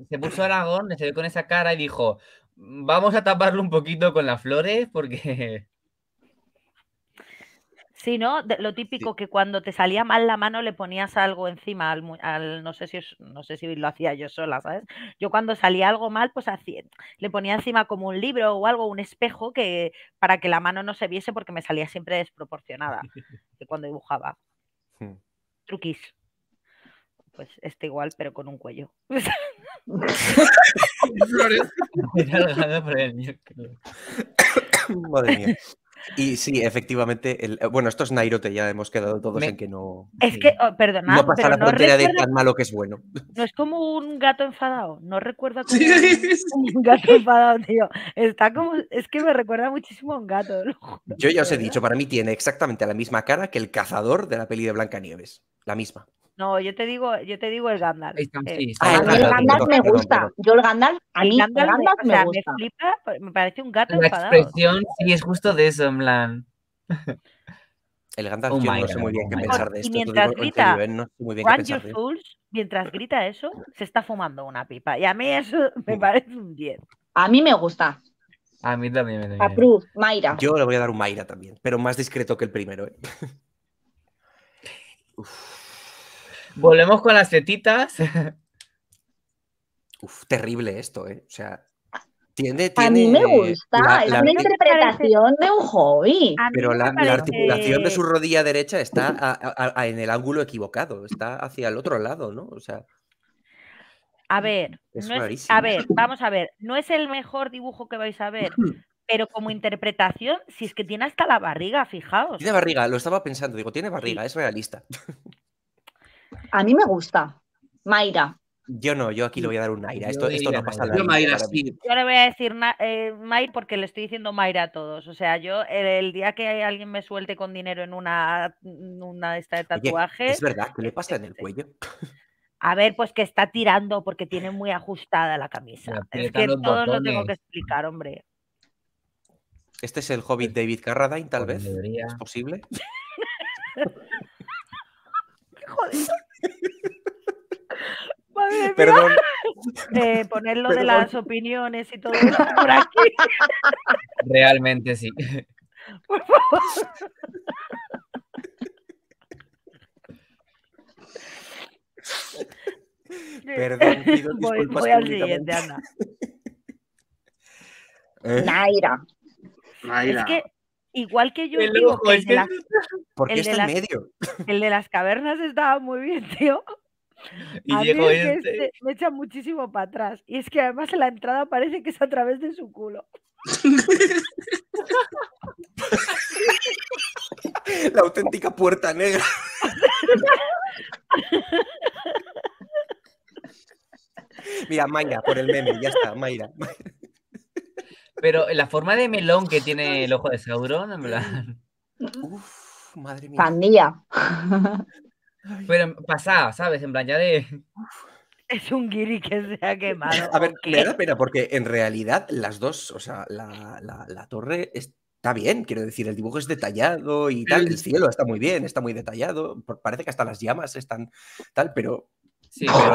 Se puso Aragón, se ve con esa cara y dijo, vamos a taparlo un poquito con las flores porque... [laughs] Sí, ¿no? lo típico que cuando te salía mal la mano le ponías algo encima al, no sé si no sé si lo hacía yo sola, ¿sabes? Yo cuando salía algo mal, pues hacía, le ponía encima como un libro o algo, un espejo que para que la mano no se viese porque me salía siempre desproporcionada [laughs] cuando dibujaba. Hmm. Truquis pues está igual, pero con un cuello. [laughs] Madre mía. Y sí, efectivamente, bueno, esto es Nairote, ya hemos quedado todos en que no. Es que, oh, No pasa la no frontera de tan malo que es bueno. No es como un gato enfadado, no recuerda como un gato enfadado, tío. Está como. Es que me recuerda muchísimo a un gato. Yo ya os he dicho, para mí tiene exactamente la misma cara que el cazador de la peli de Blancanieves. La misma. No, yo te digo, yo te digo el Gandalf. Eh, a mí el Gandalf me gusta. Yo el Gandalf, a mí el Gandalf, me, gusta. me flipa, me parece un gato La expresión sí es justo de eso, en plan. El Gandalf oh yo oh ¿eh? no sé muy bien qué pensar de esto. Y mientras grita, no sé muy bien qué mientras grita eso, se está fumando una pipa. Y a mí eso [laughs] me parece un 10. A mí me gusta. A mí también me gusta. Approve, Mayra. Yo le voy a dar un Mayra también, pero más discreto que el primero. ¿eh? Uf. Volvemos con las tetitas. [laughs] Uf, terrible esto, ¿eh? O sea, tiende, tiene, A mí me gusta, es una interpretación de un hobby. Pero la, articulación de su rodilla derecha está en el ángulo equivocado, está hacia el otro lado, ¿no? O sea. A ver, a ver, vamos a ver, no es el mejor dibujo que vais a ver, [clears throat] pero como interpretación, si es que tiene hasta la barriga, fijaos. Tiene barriga, lo estaba pensando, digo, tiene barriga, es realista. [laughs] A mí me gusta. Mayra. Yo no, yo aquí le voy a dar un Mayra. Esto, no pasa nada. Yo, le voy a decir eh, Mayra porque le estoy diciendo Mayra a todos. O sea, yo el, día que alguien me suelte con dinero en una, una estas de tatuaje. es verdad, ¿qué le pasa en el este, cuello? A ver, pues que está tirando porque tiene muy ajustada la camisa. es que todo lo tengo que explicar, hombre. Este es el hobbit David Carradine, tal pues vez. ¿Es posible? [laughs] Joder. Perdón. [laughs] De poner lo de las opiniones y todo eso por aquí. [laughs] Realmente sí. Por favor. [laughs] Perdón, pido voy, voy al siguiente, Ana. Eh. Naira. Naira. Es que, igual que yo digo, de ¿Por qué está en medio? El de las cavernas estaba muy bien, tío. [laughs] Y este este me echa muchísimo para atrás. Y es que además la entrada parece que es a través de su culo. [laughs] La auténtica puerta negra. Mira, Maya por el meme, ya está, Mayra. Pero la forma de melón que tiene el [laughs] ojo de Sauron, madre mía. Pandilla. Pero pasada, ¿sabes? En plan ya de... Es un guiri que se ha eh, quemado. A ver, me da pena porque en realidad las dos, o sea, la, torre está bien, quiero decir, el dibujo es detallado y tal, el cielo está muy bien, está muy detallado, parece que hasta las llamas están tal, pero,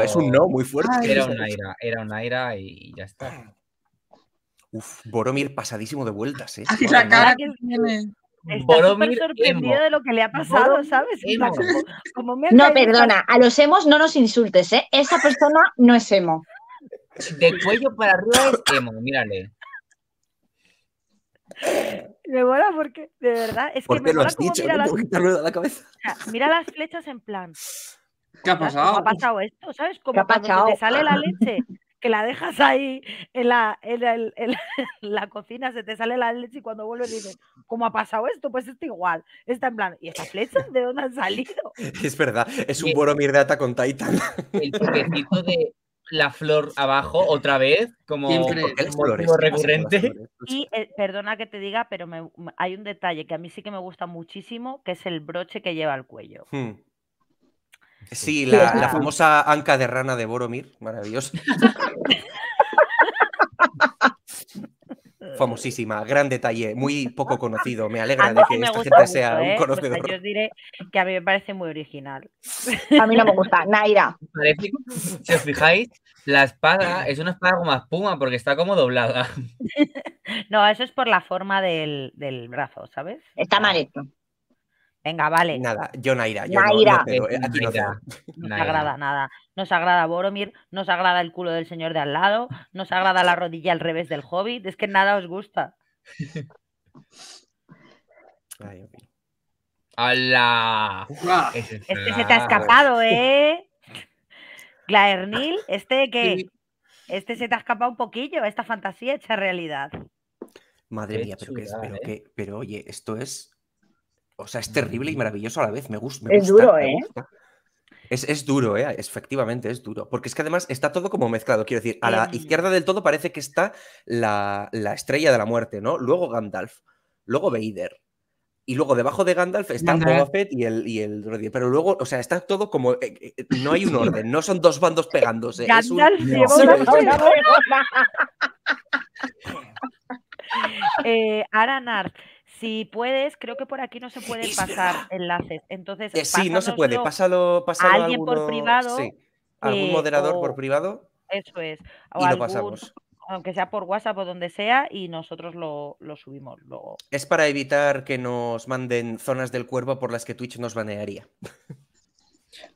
es un no muy fuerte. era un aire, era un aire y ya está. Uf, Boromir pasadísimo de vueltas, ¿eh? Así la cara que tiene está súper sorprendido de lo que le ha pasado, ¿sabes? Como, no, perdona, a los emos no nos insultes, ¿eh? Esa persona no es emo. De cuello para arriba es emo, mírale. Me mola porque, de verdad, es que me lo has dicho? Mira, las... La cabeza. mira las flechas en plan. ¿Qué ha pasado? ¿Qué ha pasado esto? ¿Sabes? Como te sale la leche que la dejas ahí [laughs] en la, cocina, se te sale la leche y cuando vuelves dices, ¿cómo ha pasado esto? Pues está igual. Está en plan, ¿y estas flechas de dónde han salido? [laughs] Es verdad, es un buen Boromir de con Titan. El toquecito [laughs] de la flor abajo otra vez, como, flores, recurrente. Y eh, perdona que te diga, pero hay un detalle que a mí sí que me gusta muchísimo, que es el broche que lleva al cuello. Hmm. Sí, la, famosa anca de rana de Boromir, maravillosa. famosísima, gran detalle, muy poco conocido. Me alegra de que esta gente sea un ¿eh? conocedor. Yo os diré que a mí me parece muy original. A mí no me gusta, Naira. Si os fijáis, la espada es una espada como espuma porque está como doblada. [laughs] No, eso es por la forma del, del brazo, ¿sabes? Está mal hecho. Venga, vale. Nada, yo Naira. Yo No, nos eh, [laughs] agrada nada. Nos agrada Boromir, nos agrada el culo del señor de al lado, nos agrada la rodilla al revés del hobbit. Es que nada os gusta. [laughs] Ay, ¡Hala! este se te ha escapado, [laughs] ¿eh? Glaernil, este que. Este se te ha escapado un poquillo, esta fantasía hecha realidad. Madre mía, pero, ¿eh? que pero oye, esto es o sea, es terrible y maravilloso a la vez. Me, ¿eh? gusta. es duro, ¿eh? Es, duro, ¿eh? efectivamente, es duro. Porque es que además está todo como mezclado. Quiero decir, a la izquierda del todo parece que está la, estrella de la muerte, ¿no? Luego Gandalf, luego Vader. Y luego debajo de Gandalf está Boba y el, y Pero luego, o sea, está todo como. Eh, eh, no hay un orden, no son dos bandos pegándose. Gandalf es un... [laughs] si puedes, creo que por aquí no se pueden pasar enlaces. Entonces, eh, sí, no se puede. Pásalo, pásalo a alguien por privado. Sí, algún eh, moderador por privado. Eso es. y lo pasamos. Aunque sea por WhatsApp o donde sea, y nosotros lo, subimos Es para evitar que nos manden zonas del cuerpo por las que Twitch nos banearía.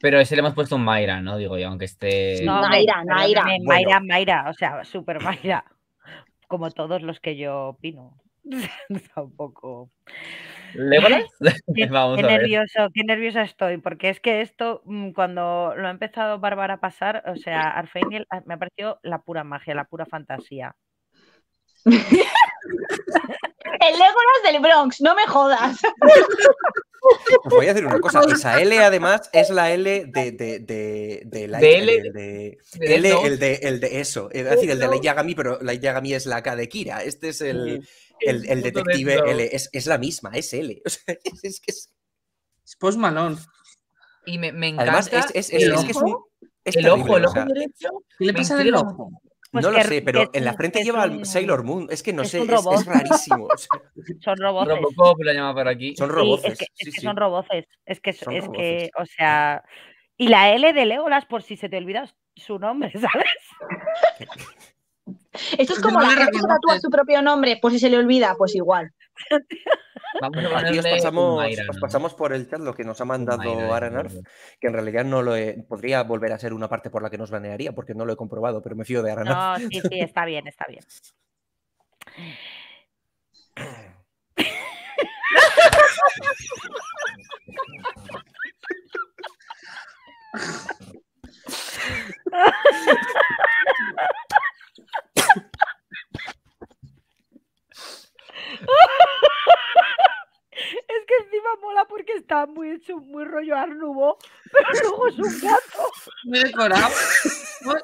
Pero ese le hemos puesto un Mayra, ¿no? Digo yo, aunque esté. No, Mayra, Mayra. Mayra, Mayra, o sea, super Mayra. Como todos los que yo opino. [laughs] tampoco. un [laughs] [laughs] qué, Vamos qué nervioso, qué nerviosa estoy, porque es que esto, mm, cuando lo ha empezado Bárbara a pasar, o sea, Arfengel ah, me ha parecido la pura magia, la pura fantasía. El Legolas del Bronx, no me jodas. Os voy a decir una cosa, esa L además es la L de, la L, el de, el de, eso, es decir, el de la Yagami, pero la Yagami es la K de Kira, este es el, el, detective L, es, es, la misma, es L. [laughs] O es, que es... es Y me, me encanta. es, el, ojo, que es un, el ojo, el ojo derecho. ¿Qué le pasa del ojo? no pues lo sé, pero en la frente lleva al Sailor Moon. Es que no sé, es, rarísimo. [laughs] son robots. por aquí. Son robots. es que, son robots. Es que, es que, o sea. Y la L de Legolas, por si se te olvida su nombre, [laughs] ¿sabes? Esto es como la su propio nombre, pues si se le olvida, pues igual. [laughs] Vamos a pasamos, por el chat lo que nos ha mandado Aranarf, que en realidad no lo podría volver a ser una parte por la que nos banearía, porque no lo he comprobado, pero me fío de Aranarf. No, sí, sí, está bien, está bien. [laughs] [laughs] Es que encima mola porque está muy hecho, muy rollo Arnubo, pero luego es un gato. Muy decorado. no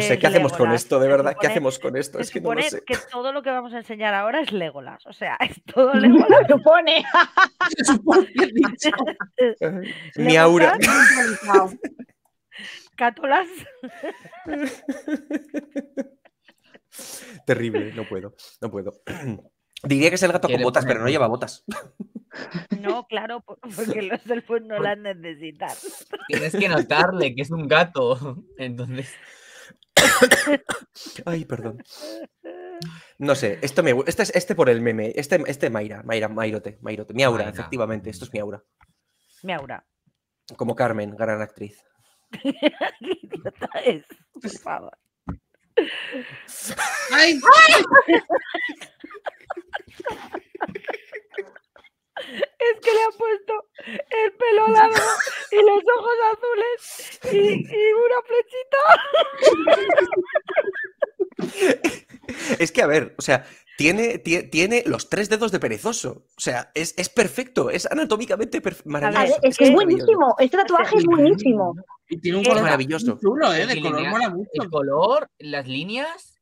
sé, eh, ¿qué hacemos con esto? De verdad, ¿qué hacemos con esto? Es que no sé. que todo lo que vamos a enseñar ahora es Legolas. O sea, es todo Legolas. Se supone. Se supone Mi aura. Catolas. [laughs] [laughs] Terrible, no puedo, no puedo. [clears throat] Diría que es el gato con botas, pero no lleva botas. No, claro, [laughs] porque los elfos no las necesitan. [laughs] Tienes que notarle que es un gato. Entonces. [coughs] Ay, perdón. No sé, esto me, este, este por el meme, este, este Mayra, Mayra, Mayrote, Mayrote, mi aura, efectivamente, esto es mi aura. Mi aura. Como Carmen, gran actriz. ¿Qué idiota es? Es que le ha puesto el pelo largo y los ojos azules y, y una flechita. Es que, a ver, o sea, tiene, los tres dedos de perezoso. O sea, es, perfecto, es anatómicamente maravilloso. es buenísimo, este tatuaje es buenísimo. tiene un color maravilloso. ¿eh? El color, las líneas,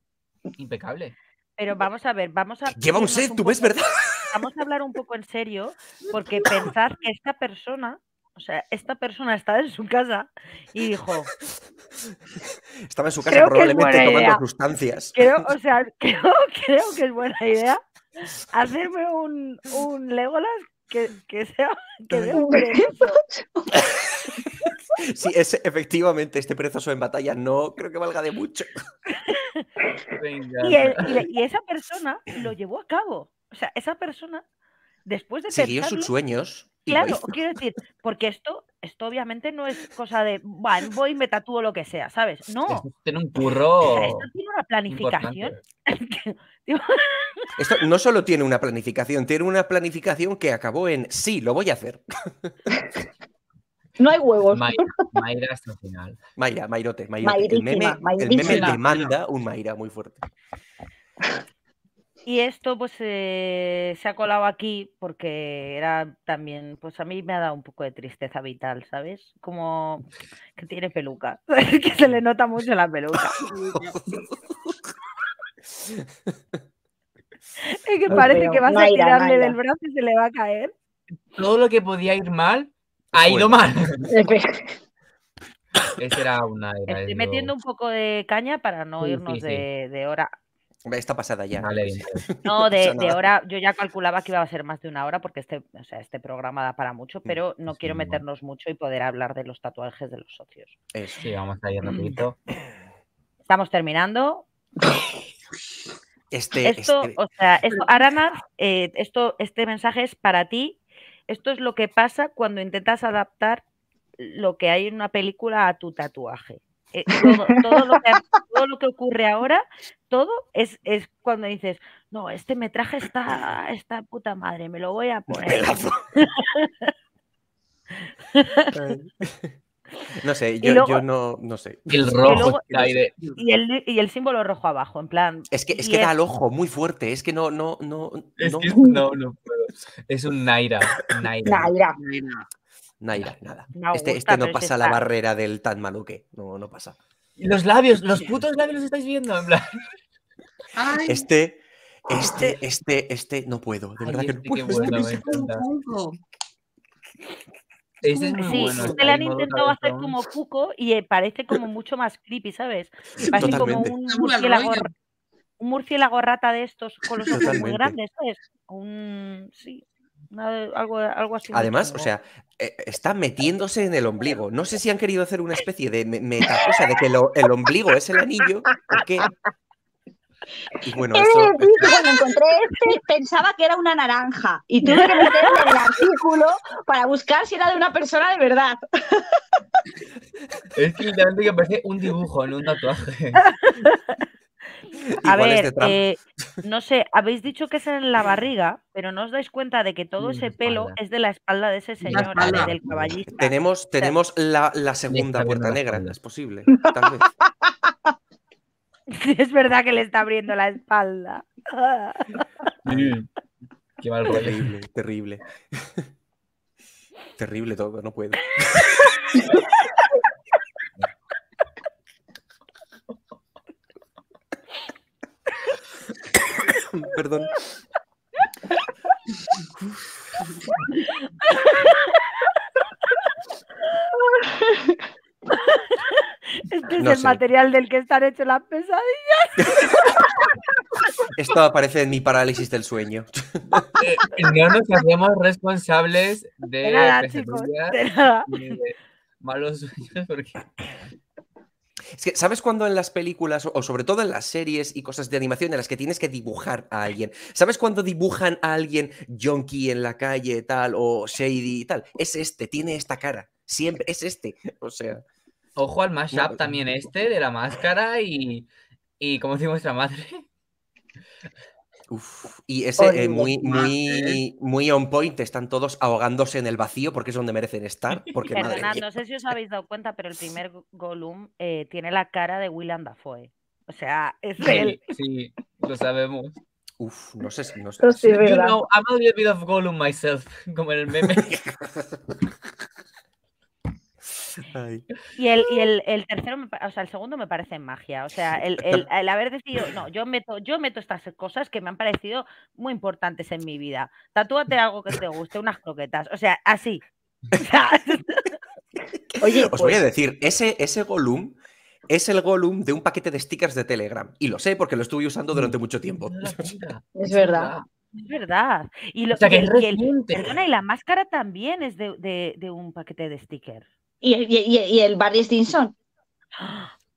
impecable. Pero vamos a ver, vamos a. Lleva un set, tú ves, ¿verdad? Vamos a hablar un poco en serio, porque pensar que esta persona o sea, esta persona estaba en su casa y dijo. [laughs] Estaba en su casa probablemente tomando sustancias. [laughs] [laughs] Creo, que es buena idea hacerme un, un Legolas que, sea. Que Sí, es, efectivamente, este perezoso en batalla no creo que valga de mucho. Y, esa persona lo llevó a cabo. O sea, esa persona, después de. Siguió sus sueños. Claro, quiero decir, porque esto, esto obviamente no es cosa de, voy y me tatúo lo que sea, ¿sabes? No. Esto tiene un curro. esto tiene una planificación. [laughs] esto no solo tiene una planificación, tiene una planificación que acabó en, sí, lo voy a hacer. No hay huevos. Mayra, Mayra hasta el final. Mayra, mayrote. El meme, el meme demanda un Mayra muy fuerte. Y esto pues eh, se ha colado aquí porque era también, pues a mí me ha dado un poco de tristeza vital, ¿sabes? Como que tiene peluca, [laughs] que se le nota mucho la peluca. es que parece que vas a tirarle del brazo y se le va a caer. Todo lo que podía ir mal, ha ido mal. Esa era una. Estoy metiendo un poco de caña para no irnos de hora. Está pasada ya. [laughs] No, de, hora, yo ya calculaba que iba a ser más de una hora porque este, sea, este programa da para mucho, mm, pero no pues quiero meternos mucho y poder hablar de los tatuajes de los socios. Sí, vamos a mm. rapidito. Estamos terminando. [laughs] Este, esto, este. o sea, eh, esto, este mensaje es para ti. Esto es lo que pasa cuando intentas adaptar lo que hay en una película a tu tatuaje. Eh, [laughs] todo, lo que, ocurre ahora, todo es, es, cuando dices, no, este metraje está, esta puta madre, me lo voy a poner. [laughs] no sé, yo, yo no, no, sé. El rojo y, el, y, el, símbolo rojo abajo, en plan. Es que, es que da el... ojo muy fuerte, es que no, no, no. Es, no, es un Naira. Naira. Naira, nada. este, este, no pasa la barrera del tan maluque. No, no pasa. Los labios, los putos labios los estáis viendo. Este, este, este, este, no puedo. De verdad que no este puedo. Este, este es muy sí, bueno, este le han intentado hacer como Cuco y eh, parece como [laughs] mucho más creepy, ¿sabes? Parece como un murciélago, un murciélago rata de estos con los ojos muy grandes, ¿sabes? Un, sí, algo, así Además, o sea, eh, está metiéndose en el ombligo. No sé si han querido hacer una especie de metacosa de que el ombligo es el anillo o qué. bueno, cuando encontré este pensaba que era una naranja y tuve que meterlo en el artículo para buscar si era de una persona de verdad. Es que literalmente que parece un dibujo, en un tatuaje. [laughs] [laughs] A ver, eh, no sé, habéis dicho que es en la barriga, pero no os dais cuenta de que todo mm, ese pelo es de la espalda de ese señor, del caballista. Tenemos, tenemos la, segunda puerta negra, es posible, [laughs] tal vez. Es verdad que le está abriendo la espalda. [laughs] Terrible, terrible. Terrible todo, no puedo. [laughs] Perdón. Este es el material del que están hechas las pesadillas. Esto aparece en mi parálisis del sueño. Eh, no nos hacemos responsables de, pesadillas Y de malos sueños porque ¿sabes cuando en las películas, o sobre todo en las series y cosas de animación en las que tienes que dibujar a alguien? ¿Sabes cuando dibujan a alguien Jonky en la calle, tal, o shady y tal? Es este, tiene esta cara. Siempre, es este. O sea. Ojo al mashup también este de la máscara y. y ¿Cómo dice nuestra madre? Uf, y ese eh, muy, muy, muy on point, están todos ahogándose en el vacío porque es donde merecen estar. [laughs] Porque, no sé si os habéis dado cuenta, pero el primer Gollum eh, tiene la cara de William Dafoe. O sea, es él. Sí, lo sabemos. Uf, no sé si no sé. you I'm a little bit of Gollum myself, como en el meme. [laughs] Y, el, tercero, o sea, el segundo me parece magia. O sea, [laughs] el, haber decidido, no, yo meto, yo meto estas cosas que me han parecido muy importantes en mi vida. Tatúate algo que te guste, unas croquetas. O sea, así. [laughs] [laughs] Oye, Os voy a pues decir, ese, ese Golum es el Golum de un paquete de stickers de Telegram. Y lo sé porque lo estuve usando durante mucho tiempo. Es verdad. Es verdad. Y, lo, la máscara también es de un paquete de stickers y, el Barry Stinson.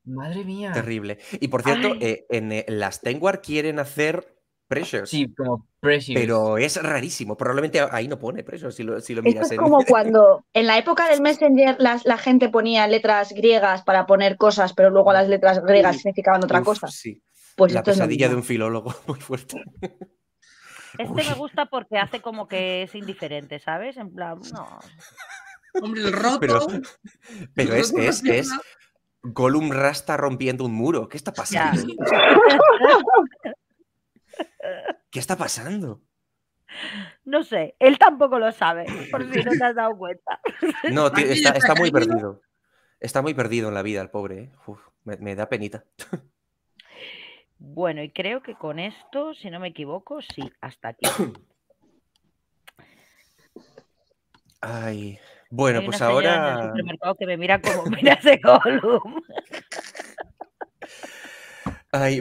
Madre mía. Terrible. Y por cierto, eh, en, eh, las Tenguar quieren hacer Precious. Sí, como Precious. Pero es rarísimo. Probablemente ahí no pone Precious si lo, si lo miras. es como [laughs] cuando en la época del Messenger la gente ponía letras griegas para poner cosas, pero luego las letras griegas significaban otra cosa. Sí. Pues la pesadilla de un filólogo [laughs] muy fuerte. Este me gusta porque hace como que es indiferente, ¿sabes? En plan, no. [laughs] Hombre, el [laughs] roto. [laughs] Pero, es, es, es, Gollum Rasta rompiendo un muro. ¿Qué está pasando? [laughs] ¿Qué está pasando? No sé, él tampoco lo sabe, por si no te has dado cuenta. No, está, muy perdido. Está muy perdido en la vida el pobre. ¿eh? me da penita. Bueno, y creo que con esto, si no me equivoco, sí, hasta aquí. [coughs] Ay, bueno, pues ahora. que me mira como [laughs] de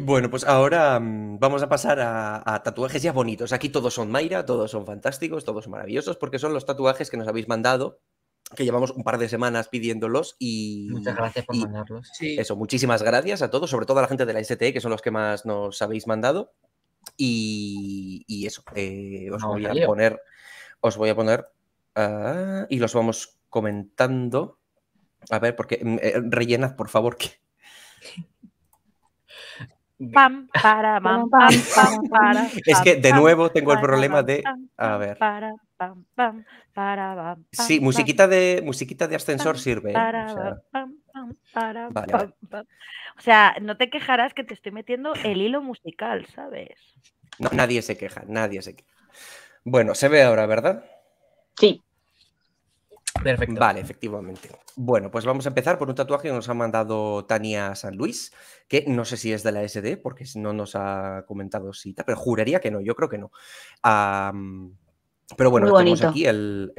bueno, pues ahora mm, vamos a pasar a, tatuajes ya bonitos. Aquí todos son Mayra, todos son fantásticos, todos son maravillosos, porque son los tatuajes que nos habéis mandado, que llevamos un par de semanas pidiéndolos y... Muchas gracias por mandarlos. Eso, muchísimas gracias a todos, sobre todo a la gente de la STE, que son los que más nos habéis mandado. Y, eso, eh, os voy a poner... Os voy a poner Ah, y los vamos comentando. A ver, porque mm, eh, rellenad, por favor. es que de nuevo tengo el problema de. A ver. Sí, musiquita de, musiquita de ascensor sirve. O sea... no te quejarás que te estoy metiendo el hilo musical, ¿sabes? No, nadie se queja, nadie se queja. Bueno, se ve ahora, ¿verdad? Sí. Perfecto. Vale, efectivamente. Bueno, pues vamos a empezar por un tatuaje que nos ha mandado Tania San Luis, que no sé si es de la SD, porque no nos ha comentado si pero juraría que no, yo creo que no. pero bueno, tenemos aquí el,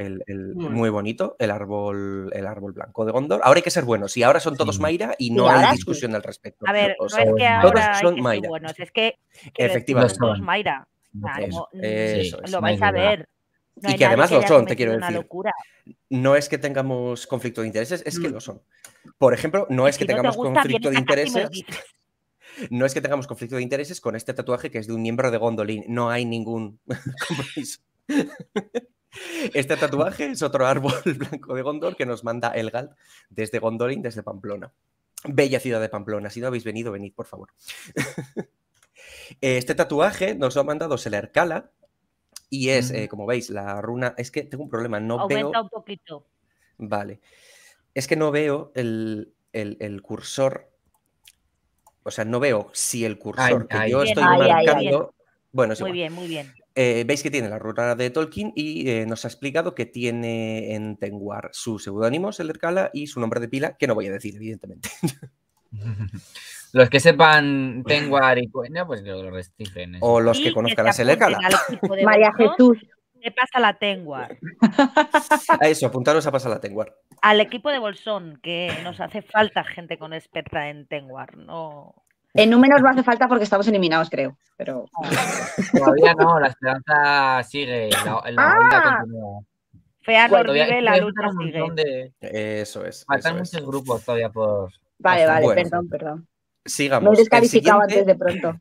muy bonito, el árbol, el árbol blanco de Gondor. Ahora hay que ser buenos, y ahora son todos Mayra y no hay discusión al respecto. A ver, todos ahora son Mayra. es que, Efectivamente. todos Mayra. lo vais a ver y que además lo son, te quiero decir. Locura. No es que tengamos conflicto de intereses, es que mm. lo son. Por ejemplo, no es que tengamos conflicto de intereses. [laughs] No es que tengamos conflicto de intereses con este tatuaje que es de un miembro de Gondolin. No hay ningún [laughs] compromiso. [laughs] Este tatuaje es otro árbol blanco de Gondor que nos manda Elgald desde Gondolin, desde Pamplona. Bella ciudad de Pamplona. Si no habéis venido, venid, por favor. Este tatuaje nos lo ha mandado Selercala, y es, eh, como veis, la runa. Es que tengo un problema, no veo. Vale. Es que no veo el, cursor. O sea, no veo si el cursor que yo estoy marcando. bueno, sí. muy bien, muy bien. Eh, veis que tiene la runa de Tolkien y eh, nos ha explicado que tiene en Tenguar su el Ercala, y su nombre de pila, que no voy a decir, evidentemente. [laughs] Los que sepan Tenguar y Cuena, pues lo restifen. ¿eh? O los que conozcan a Selecala. [laughs] María Jesús. Le pasa la Tenguar. [laughs] eso, apuntaros a pasar la Tenguar. Al equipo de Bolsón, que nos hace falta gente con experta en Tenguar, no. En números no hace falta porque estamos eliminados, creo. Pero. [laughs] Todavía no, la esperanza sigue. Ah. continúa. Fea no la lucha sigue. Eso es. Faltan muchos grupos todavía por, Vale, vale, perdón, perdón. Sigamos. Me he descalificado antes de pronto.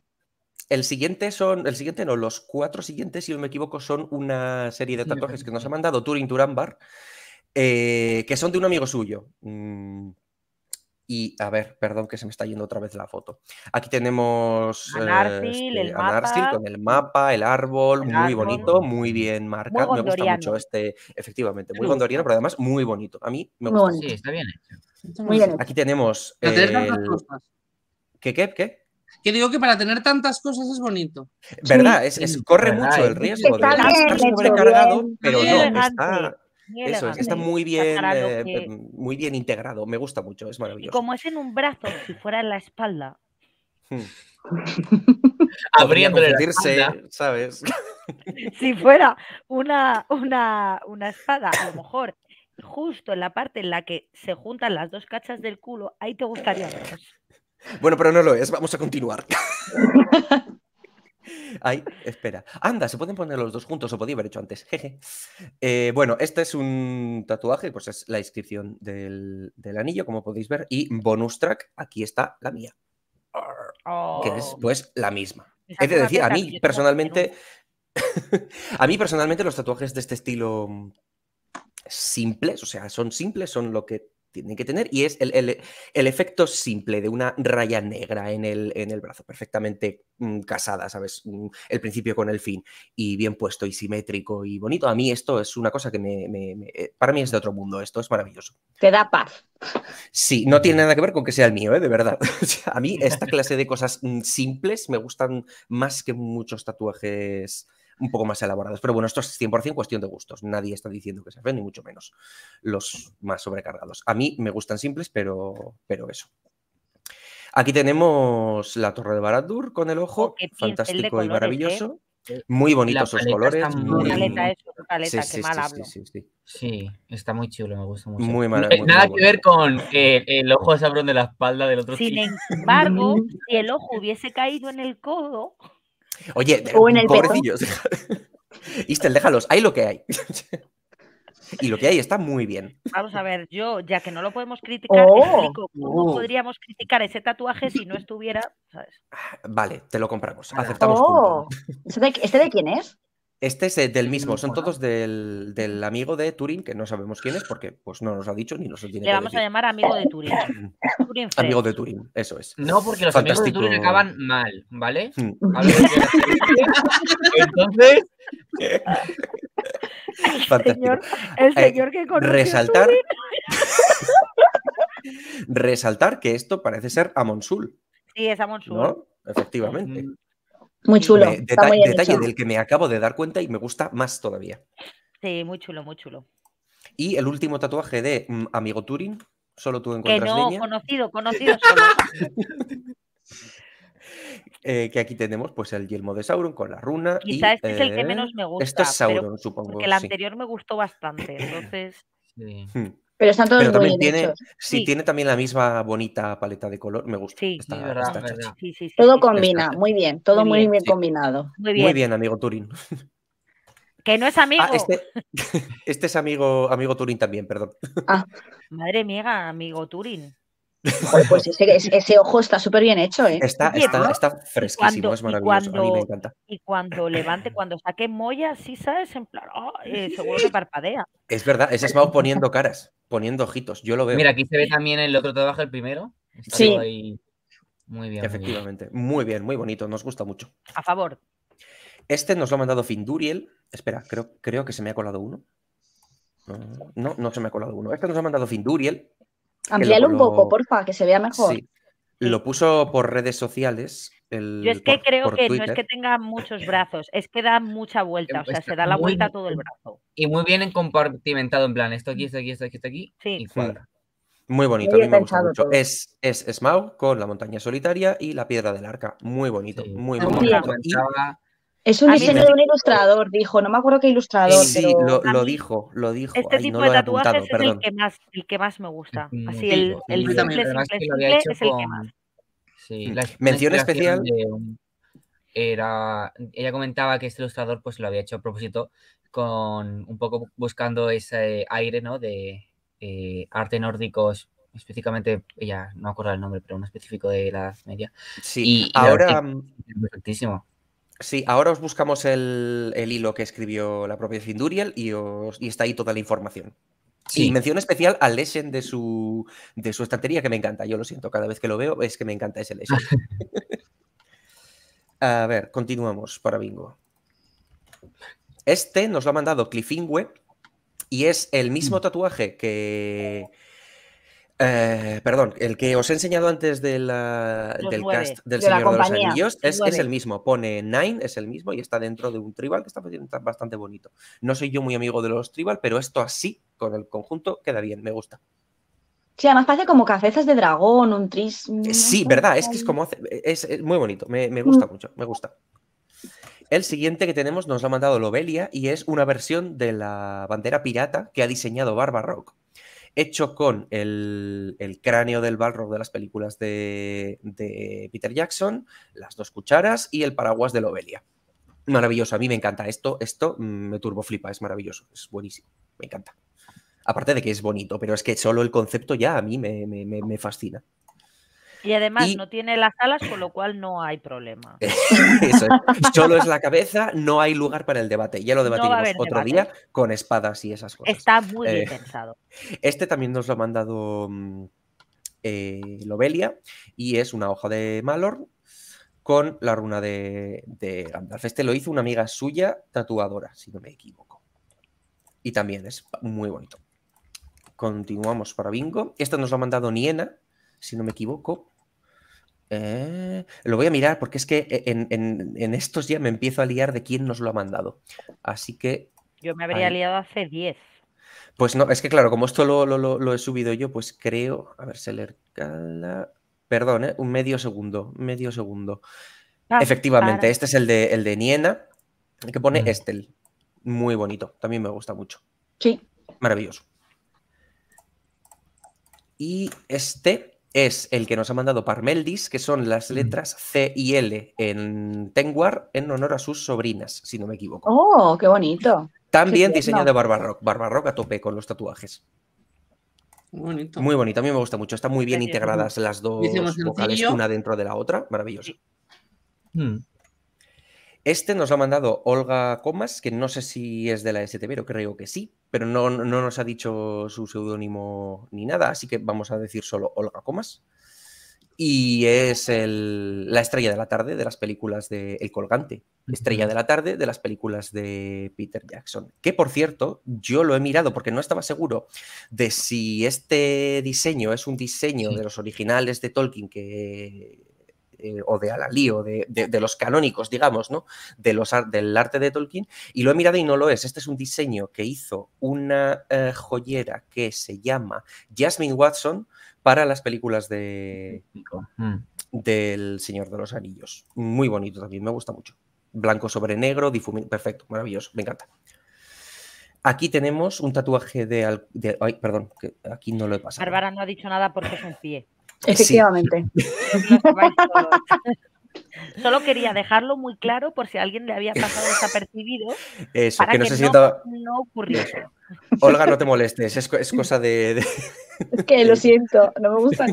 El siguiente son, el siguiente no, los cuatro siguientes, si no me equivoco, son una serie de tatuajes que nos ha mandado Turing Turambar, eh, que son de un amigo suyo. Mm, y a ver, perdón que se me está yendo otra vez la foto. Aquí tenemos eh, este, con el mapa, el árbol, muy bonito, muy bien marcado. me gusta mucho este, efectivamente, muy pero además muy bonito. A mí me gusta. Sí, está bien Muy bien. Aquí tenemos. ¿Qué, qué, qué? que digo que para tener tantas cosas es bonito. ¿Verdad? es, corre mucho el riesgo de estar sobrecargado, pero no, está, eso es, está muy bien, eh, muy bien integrado, me gusta mucho, es maravilloso. como es en un brazo, si fuera en la espalda. Hmm. [laughs] Abriéndole ¿sabes? [laughs] si fuera una, una, una espada, a lo mejor justo en la parte en la que se juntan las dos cachas del culo, ahí te gustaría Bueno, pero no lo es, vamos a continuar. [laughs] Ay, espera. Anda, se pueden poner los dos juntos, o podía haber hecho antes. Eh, bueno, este es un tatuaje, pues es la inscripción del, del, anillo, como podéis ver. Y bonus track, aquí está la mía. Que es, oh. pues, la misma. Es decir, a mí personalmente. [laughs] a mí personalmente, los tatuajes de este estilo mm, simples, o sea, son simples, son lo que tienen que tener, y es el, el, el, efecto simple de una raya negra en el, en el brazo, perfectamente mm, casada, ¿sabes? Mm, el principio con el fin, y bien puesto, y simétrico, y bonito. A mí esto es una cosa que me, eh, Para mí es de otro mundo, esto es maravilloso. Te da paz. Sí, no tiene nada que ver con que sea el mío, ¿eh? de verdad. [laughs] a mí esta clase de cosas mm, simples me gustan más que muchos tatuajes un poco más elaborados. Pero bueno, esto es 100% cuestión de gustos. Nadie está diciendo que se ven, ni mucho menos los más sobrecargados. A mí me gustan simples, pero, pero eso. Aquí tenemos la torre de Baradur con el ojo, oh, fantástico y maravilloso. ¿eh? Eh, muy bonitos los colores. sí, sí, Sí, sí, está muy chulo, me gusta mucho. Muy Nada que ver con el, el ojo de sabrón de la espalda del otro Sin embargo, [laughs] si el ojo hubiese caído en el codo, Oye, pobrecillos. [laughs] Istel, déjalos, hay lo que hay. [laughs] y lo que hay está muy bien. Vamos a ver, yo, ya que no lo podemos criticar, oh. explico cómo uh. podríamos criticar ese tatuaje si no estuviera, ah, Vale, te lo compramos, aceptamos. Oh. ¿Este, ¿Este de quién es? Este es eh, del mismo, son todos del, amigo de Turín, que no sabemos quién es porque pues, no nos ha dicho ni nos lo tiene. Le vamos a llamar amigo de Turín. [clears throat] amigo de Turín, eso es. No, porque los amigos de Turing acaban mal, ¿vale? [laughs] Mm. Entonces. el eh, señor, que conoce. Resaltar. [laughs] resaltar que esto parece ser a Monsul. Sí, es a Monsul. ¿no? Efectivamente. Mm. Muy chulo. detalle del que me acabo de dar cuenta y me gusta más todavía. Sí, muy chulo, muy chulo. Y el último tatuaje de mm, Amigo Turing, solo tú encuentras Que no, conocido, conocido solo. [laughs] Eh, que aquí tenemos pues el yelmo de Sauron con la runa. Quizá y, este es el que eh, menos me gusta. Este es Sauron, supongo. Porque el anterior me gustó bastante, entonces... [laughs] Sí. Pero están todos muy bien tiene, si tiene también la misma bonita paleta de color. Me gusta. Sí, todo combina, muy bien, todo muy bien, combinado. Muy bien. muy bien. amigo Turín. [laughs] Que no es ah, amigo. Este, [laughs] este, es amigo, amigo Turín también, perdón. Ah. Madre mía, amigo Turín. pues ese, ojo está súper bien hecho, ¿eh? Está, fresquísimo, es maravilloso. a mí me encanta. Y cuando [clears throat] levante, cuando saque Moya, sí sabes, en seguro que [laughs] parpadea. Es verdad, ese es poniendo caras poniendo ojitos. Yo lo veo. Mira, aquí se ve también el otro trabajo, el primero. sí. Muy bien. Efectivamente. Muy bien. muy bonito. Nos gusta mucho. A favor. Este nos lo ha mandado Finduriel. Espera, creo, creo que se me ha colado uno. No, no se me ha colado uno. Este nos ha mandado Finduriel. Amplialo un poco, porfa, que se vea mejor. Sí. Lo puso por redes sociales yo es que creo que no es que tenga muchos brazos, es que da mucha vuelta, o sea, se da la vuelta todo el brazo. Y muy bien compartimentado, en plan, esto aquí, esto aquí, esto aquí, esto aquí, sí. y mm. Muy bonito, a mí me gusta mucho. Es, es Smaug con la montaña solitaria y la piedra del arca. Muy bonito, muy, bonito. Es un diseño de un ilustrador, dijo. No me acuerdo qué ilustrador. Sí, sí lo, dijo, lo dijo. Este tipo de tatuajes es el que, más, que, más, me gusta. Así, el, el simple, simple es el que más. Mm. Mención especial. era, ella comentaba que este ilustrador pues lo había hecho a propósito con un poco buscando ese aire ¿no? de eh, arte nórdicos específicamente ella no acuerdo el nombre pero un específico de la Edad Media sí y, ahora sí ahora os buscamos el, hilo que escribió la propia Finduriel y, os, y está ahí toda la información y mención especial al Leshen de su, estantería, que me encanta. Yo lo siento, cada vez que lo veo es que me encanta ese Leshen. [laughs] A ver, continuamos para Bingo. Este nos lo ha mandado Cliffingue y es el mismo mm. tatuaje que. Eh, perdón, el que os he enseñado antes del cast del Señor de los Anillos es, es, el mismo. Pone Nine, es el mismo y está dentro de un tribal que está bastante bonito. No soy yo muy amigo de los tribal, pero esto así con el conjunto queda bien, me gusta. Sí, además parece como cabezas de dragón, un tris. Eh, sí, verdad, es que es como es, muy bonito, me, gusta mucho, me gusta. El siguiente que tenemos nos lo ha mandado Lobelia y es una versión de la bandera pirata que ha diseñado Barba Rock. Hecho con el, cráneo del Balrog de las películas de, de, Peter Jackson, las dos cucharas y el paraguas de Lobelia. Maravilloso, a mí me encanta esto, esto me turbo flipa, es maravilloso, es buenísimo, me encanta. Aparte de que es bonito, pero es que solo el concepto ya a mí me, fascina. Y además no tiene las alas, con lo cual no hay problema. [laughs] Solo es la cabeza, no hay lugar para el debate. Ya lo debatiremos otro día con espadas y esas cosas. Está muy bien eh, pensado. [laughs] Este también nos lo ha mandado mm, eh, Lobelia y es una hoja de Malor con la runa de, de Gandalf. Este lo hizo una amiga suya, tatuadora, si no me equivoco. Y también es muy bonito. Continuamos para bingo. Esta nos lo ha mandado Niena, si no me equivoco. Eh, lo voy a mirar porque es que eh, en, estos ya me empiezo a liar de quién nos lo ha mandado. Así que. Yo me habría liado hace 10. Pues no, es que claro, como esto lo, he subido yo, pues creo. A ver, se cala Perdón, eh, un medio segundo. Medio segundo. Ah, Efectivamente, este es el de, de Niena, que pone Estel. Muy bonito, también me gusta mucho. Sí. Maravilloso. Y este es el que nos ha mandado Parmeldis, que son las mm. letras C y L en Tenguar en honor a sus sobrinas, si no me equivoco. ¡Oh, qué bonito! También qué diseño de Barbarrock, Barbarrock a tope con los tatuajes. Muy bonito. Muy bonito, a mí me gusta mucho. Están muy bien integradas las dos vocales, una dentro de la otra. Maravilloso. Mm. Este nos ha mandado Olga Comas, que no sé si es de la STB, pero creo que sí pero no, nos ha dicho su seudónimo ni nada, así que vamos a decir solo Olga Comas. Y es la estrella de la tarde de las películas de El Colgante. Estrella de la tarde de las películas de Peter Jackson. Que por cierto, yo lo he mirado porque no estaba seguro de si este diseño es un diseño de los originales de Tolkien que eh, o de Alalí o de, los canónicos, digamos, ¿no? De los, del arte de Tolkien. Y lo he mirado y no lo es. Este es un diseño que hizo una eh, joyera que se llama Jasmine Watson para las películas de, mm. del Señor de los Anillos. Muy bonito también, me gusta mucho. Blanco sobre negro, difumino, perfecto, maravilloso, me encanta. Aquí tenemos un tatuaje de... de ay, perdón, que aquí no lo he pasado. Bárbara no ha dicho nada porque es un pie. Efectivamente. [laughs] Solo quería dejarlo muy claro por si alguien le había pasado desapercibido. Eso, que no Olga, no te molestes, es, es cosa de, Es que lo [laughs] siento, no me gusta.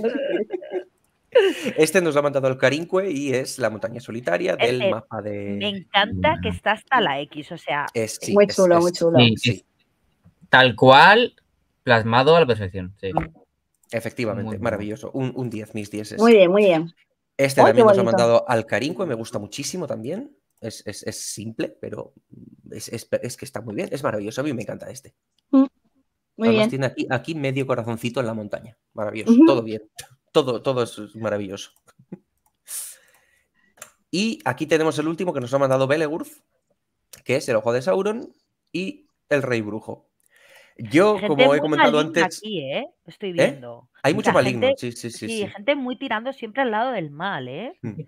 este nos lo ha mandado el Carincue y es la montaña solitaria del este, mapa de. Me encanta que está hasta la X, o sea. muy chulo, muy chulo. Tal cual, plasmado a la perfección. Sí. Mm. Efectivamente, maravilloso. Un 10, mis 10. Muy bien, muy bien. Este también nos ha mandado al Carinco y me gusta muchísimo también. Es, simple, pero es, que está muy bien. Es maravilloso. A mí me encanta este. Mm, muy bien. tiene aquí, aquí, medio corazoncito en la montaña. Maravilloso. Todo bien. Todo, todo es maravilloso. y aquí tenemos el último que nos ha mandado Belegurth, que es el ojo de Sauron y el rey brujo. Yo, como he comentado antes. Aquí, ¿eh? Estoy ¿Eh? viendo. Hay mucho maligno, sí, sí, sí, sí. gente muy tirando siempre al lado del mal, ¿eh? Mm.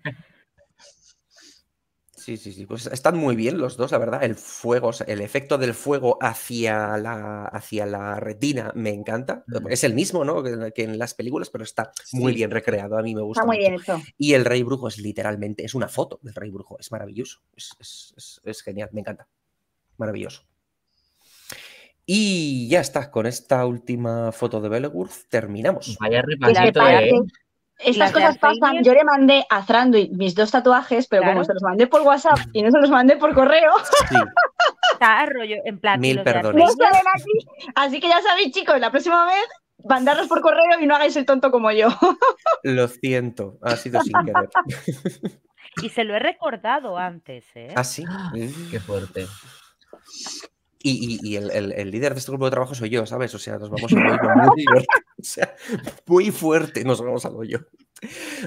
Sí, sí, sí. Pues están muy bien los dos, la verdad. El fuego, el efecto del fuego hacia la, hacia la retina me encanta. Mm. Es el mismo, ¿no? Que, en las películas, pero está muy bien recreado. A mí me gusta. Está muy bien eso. Y el Rey Brujo es literalmente, es una foto del Rey Brujo. Es maravilloso. es genial, me encanta. Maravilloso. Y ya está, con esta última foto de Belleworth, terminamos. Vaya repasito, ¿eh? Estas cosas pasan. Yo le mandé a Zrando mis dos tatuajes, pero como se los mandé por WhatsApp y no se los mandé por correo. [laughs] Está rollo en plan. Mil perdones. Así que ya sabéis, chicos, la próxima vez mandarlos por correo y no hagáis el tonto como yo. [laughs] Lo siento, ha sido sin querer. [laughs] Y se lo he recordado antes, ¿eh? Ah, sí. [gasps] Qué fuerte. Y, el, líder de este grupo de trabajo soy yo, ¿sabes? O sea, nos vamos a lo muy, [laughs] [laughs] o sea, muy fuerte nos vamos a lo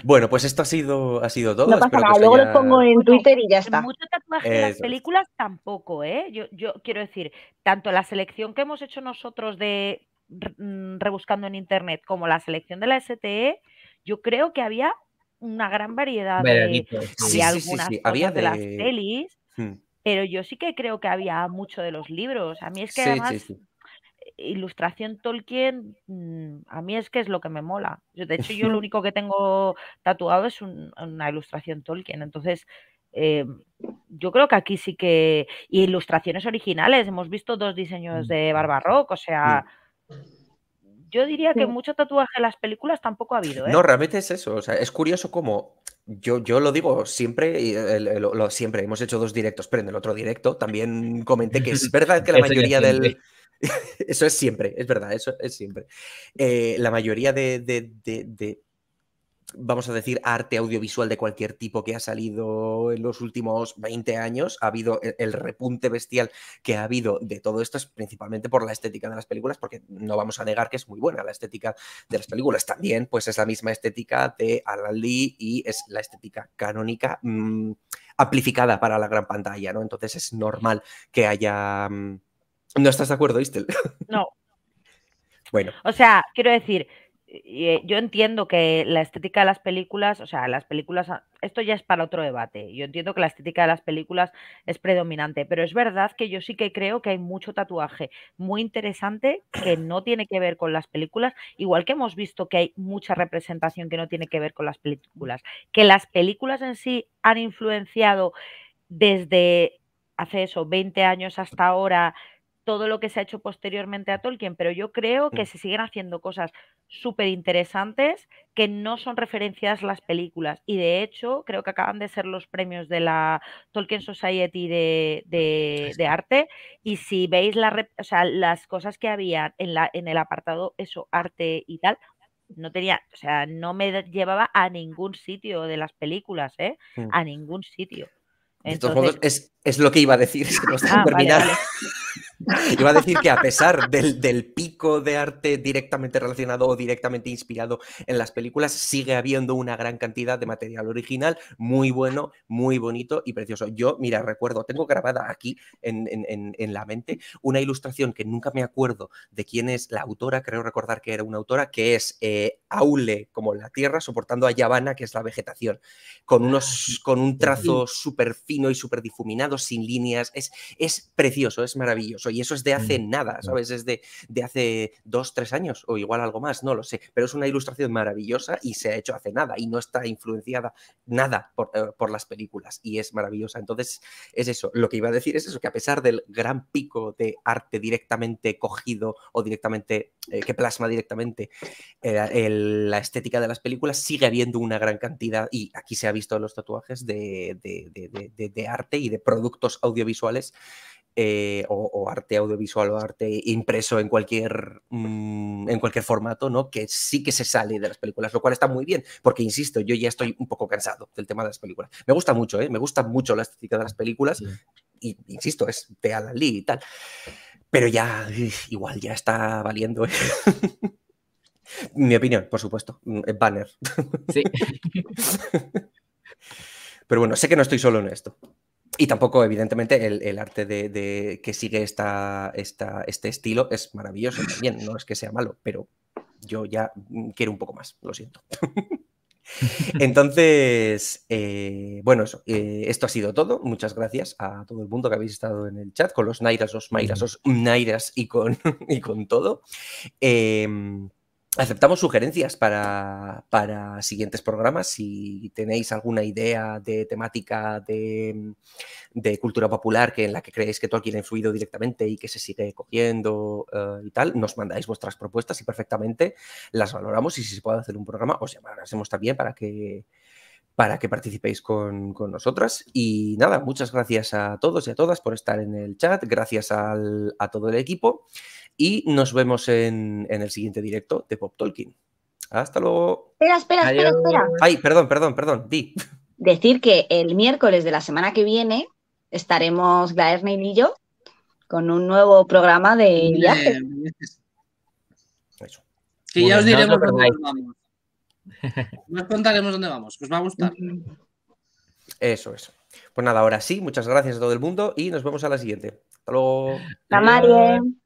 Bueno, pues esto ha sido, ha sido todo. No pasa nada, luego lo pongo en Twitter y ya está. Mucho tatuaje en las películas tampoco, ¿eh? Yo, quiero decir, tanto la selección que hemos hecho nosotros de mm, rebuscando en internet como la selección de la STE, yo creo que había una gran variedad de, sí. sí, sí, había de... las pelis. Hmm pero yo sí que creo que había mucho de los libros. A mí es que además ilustración Tolkien, mm, a mí es que es lo que me mola. De hecho, yo lo [laughs] único que tengo tatuado es una ilustración Tolkien. Entonces, eh, yo creo que aquí sí que... Y ilustraciones originales, hemos visto dos diseños mm. de Barbarock. o sea... Mm. Yo diría que mucho tatuaje en las películas tampoco ha habido. ¿eh? No, realmente es eso. O sea, es curioso cómo yo, lo digo siempre, eh, lo, siempre hemos hecho dos directos, pero en el otro directo también comenté que es [laughs] verdad que la mayoría del... [laughs] eso es siempre, es verdad, eso es siempre. Eh, la mayoría de, de vamos a decir, arte audiovisual de cualquier tipo que ha salido en los últimos 20 años. Ha habido e-, el, repunte bestial que ha habido de todo esto, es principalmente por la estética de las películas, porque no vamos a negar que es muy buena la estética de las películas. También, pues es la misma estética de Alan Lee y es la estética canónica mm, amplificada para la gran pantalla, ¿no? Entonces es normal que haya... Mm, ¿No estás de acuerdo, Istel? No. [laughs] bueno. O sea, quiero decir, eh, yo entiendo que la estética de las películas, o sea, las películas, ah, esto ya es para otro debate. Yo entiendo que la estética de las películas es predominante, pero es verdad que yo sí que creo que hay mucho tatuaje muy interesante que no tiene que ver con las películas, igual que hemos visto que hay mucha representación que no tiene que ver con las películas. Que las películas en sí han influenciado desde hace eso, 20 años hasta ahora todo lo que se ha hecho posteriormente a Tolkien, pero yo creo que se siguen haciendo cosas súper interesantes que no son referenciadas las películas. Y de hecho, creo que acaban de ser los premios de la Tolkien Society de, arte. Y si veis la, las cosas que había en, la, en el apartado, eso, arte y tal, no tenía, o sea, no me llevaba a ningún sitio de las películas, ¿eh? Mm. A ningún sitio. Entonces... De todos modos, es, lo que iba a decir, es que ah, [laughs] [laughs] Iba a decir que a pesar del, pico de arte directamente relacionado o directamente inspirado en las películas, sigue habiendo una gran cantidad de material original, muy bueno, muy bonito y precioso. Yo, mira, recuerdo, tengo grabada aquí en, la mente una ilustración que nunca me acuerdo de quién es la autora, creo recordar que era una autora, que es eh, Aule, como la tierra, soportando a Yavana, que es la vegetación, con, ah, unos, con un trazo súper fino y súper difuminado, sin líneas. Es, es precioso, es maravilloso y eso es de hace mm, nada, ¿sabes? Es de, hace dos, tres años o igual algo más, no lo sé, pero es una ilustración maravillosa y se ha hecho hace nada y no está influenciada nada por, eh, las películas y es maravillosa. Entonces, es eso, lo que iba a decir es eso, que a pesar del gran pico de arte directamente cogido o directamente, eh, que plasma directamente eh, la estética de las películas, sigue habiendo una gran cantidad, y aquí se ha visto los tatuajes, de arte y de productos audiovisuales eh, o, arte audiovisual o arte impreso en cualquier, mm, en cualquier formato, ¿no? que sí que se sale de las películas, lo cual está muy bien, porque insisto, yo ya estoy un poco cansado del tema de las películas. Me gusta mucho, ¿eh? me gusta mucho la estética de las películas, y insisto, es de Alan Lee y tal, pero ya, igual ya está valiendo. ¿eh? [laughs] Mi opinión, por supuesto, mm, banner. Sí. [laughs] Pero bueno, sé que no estoy solo en esto y tampoco, evidentemente, el, arte de, que sigue esta, este estilo es maravilloso también. No es que sea malo, pero yo ya mm, quiero un poco más, lo siento. [laughs] Entonces, eh, bueno, eh, esto ha sido todo. Muchas gracias a todo el mundo que habéis estado en el chat, con los Nairas, los Mairas, los Nairas y con, [laughs] y con todo. Em, Aceptamos sugerencias para, siguientes programas. Si tenéis alguna idea de temática de, cultura popular que en la que creéis que todo ha influido directamente y que se sigue cogiendo eh, y tal, nos mandáis vuestras propuestas y perfectamente las valoramos. Y si se puede hacer un programa, os llamaremos también para que, para que participéis con, con, nosotras. Y nada, muchas gracias a todos y a todas por estar en el chat. Gracias al, a todo el equipo y nos vemos en, el siguiente directo de Pop Talking. Hasta luego. Espera, espera, espera, Ay, perdón, perdón, perdón, di. Decir que el miércoles de la semana que viene estaremos Glaerne y yo con un nuevo programa de viaje. Eso. Que ya pues os diremos dónde vamos. Nos contaremos dónde vamos, os va a gustar. Eso, eso. Pues nada, ahora sí, muchas gracias a todo el mundo y nos vemos a la siguiente. Hasta luego. Hasta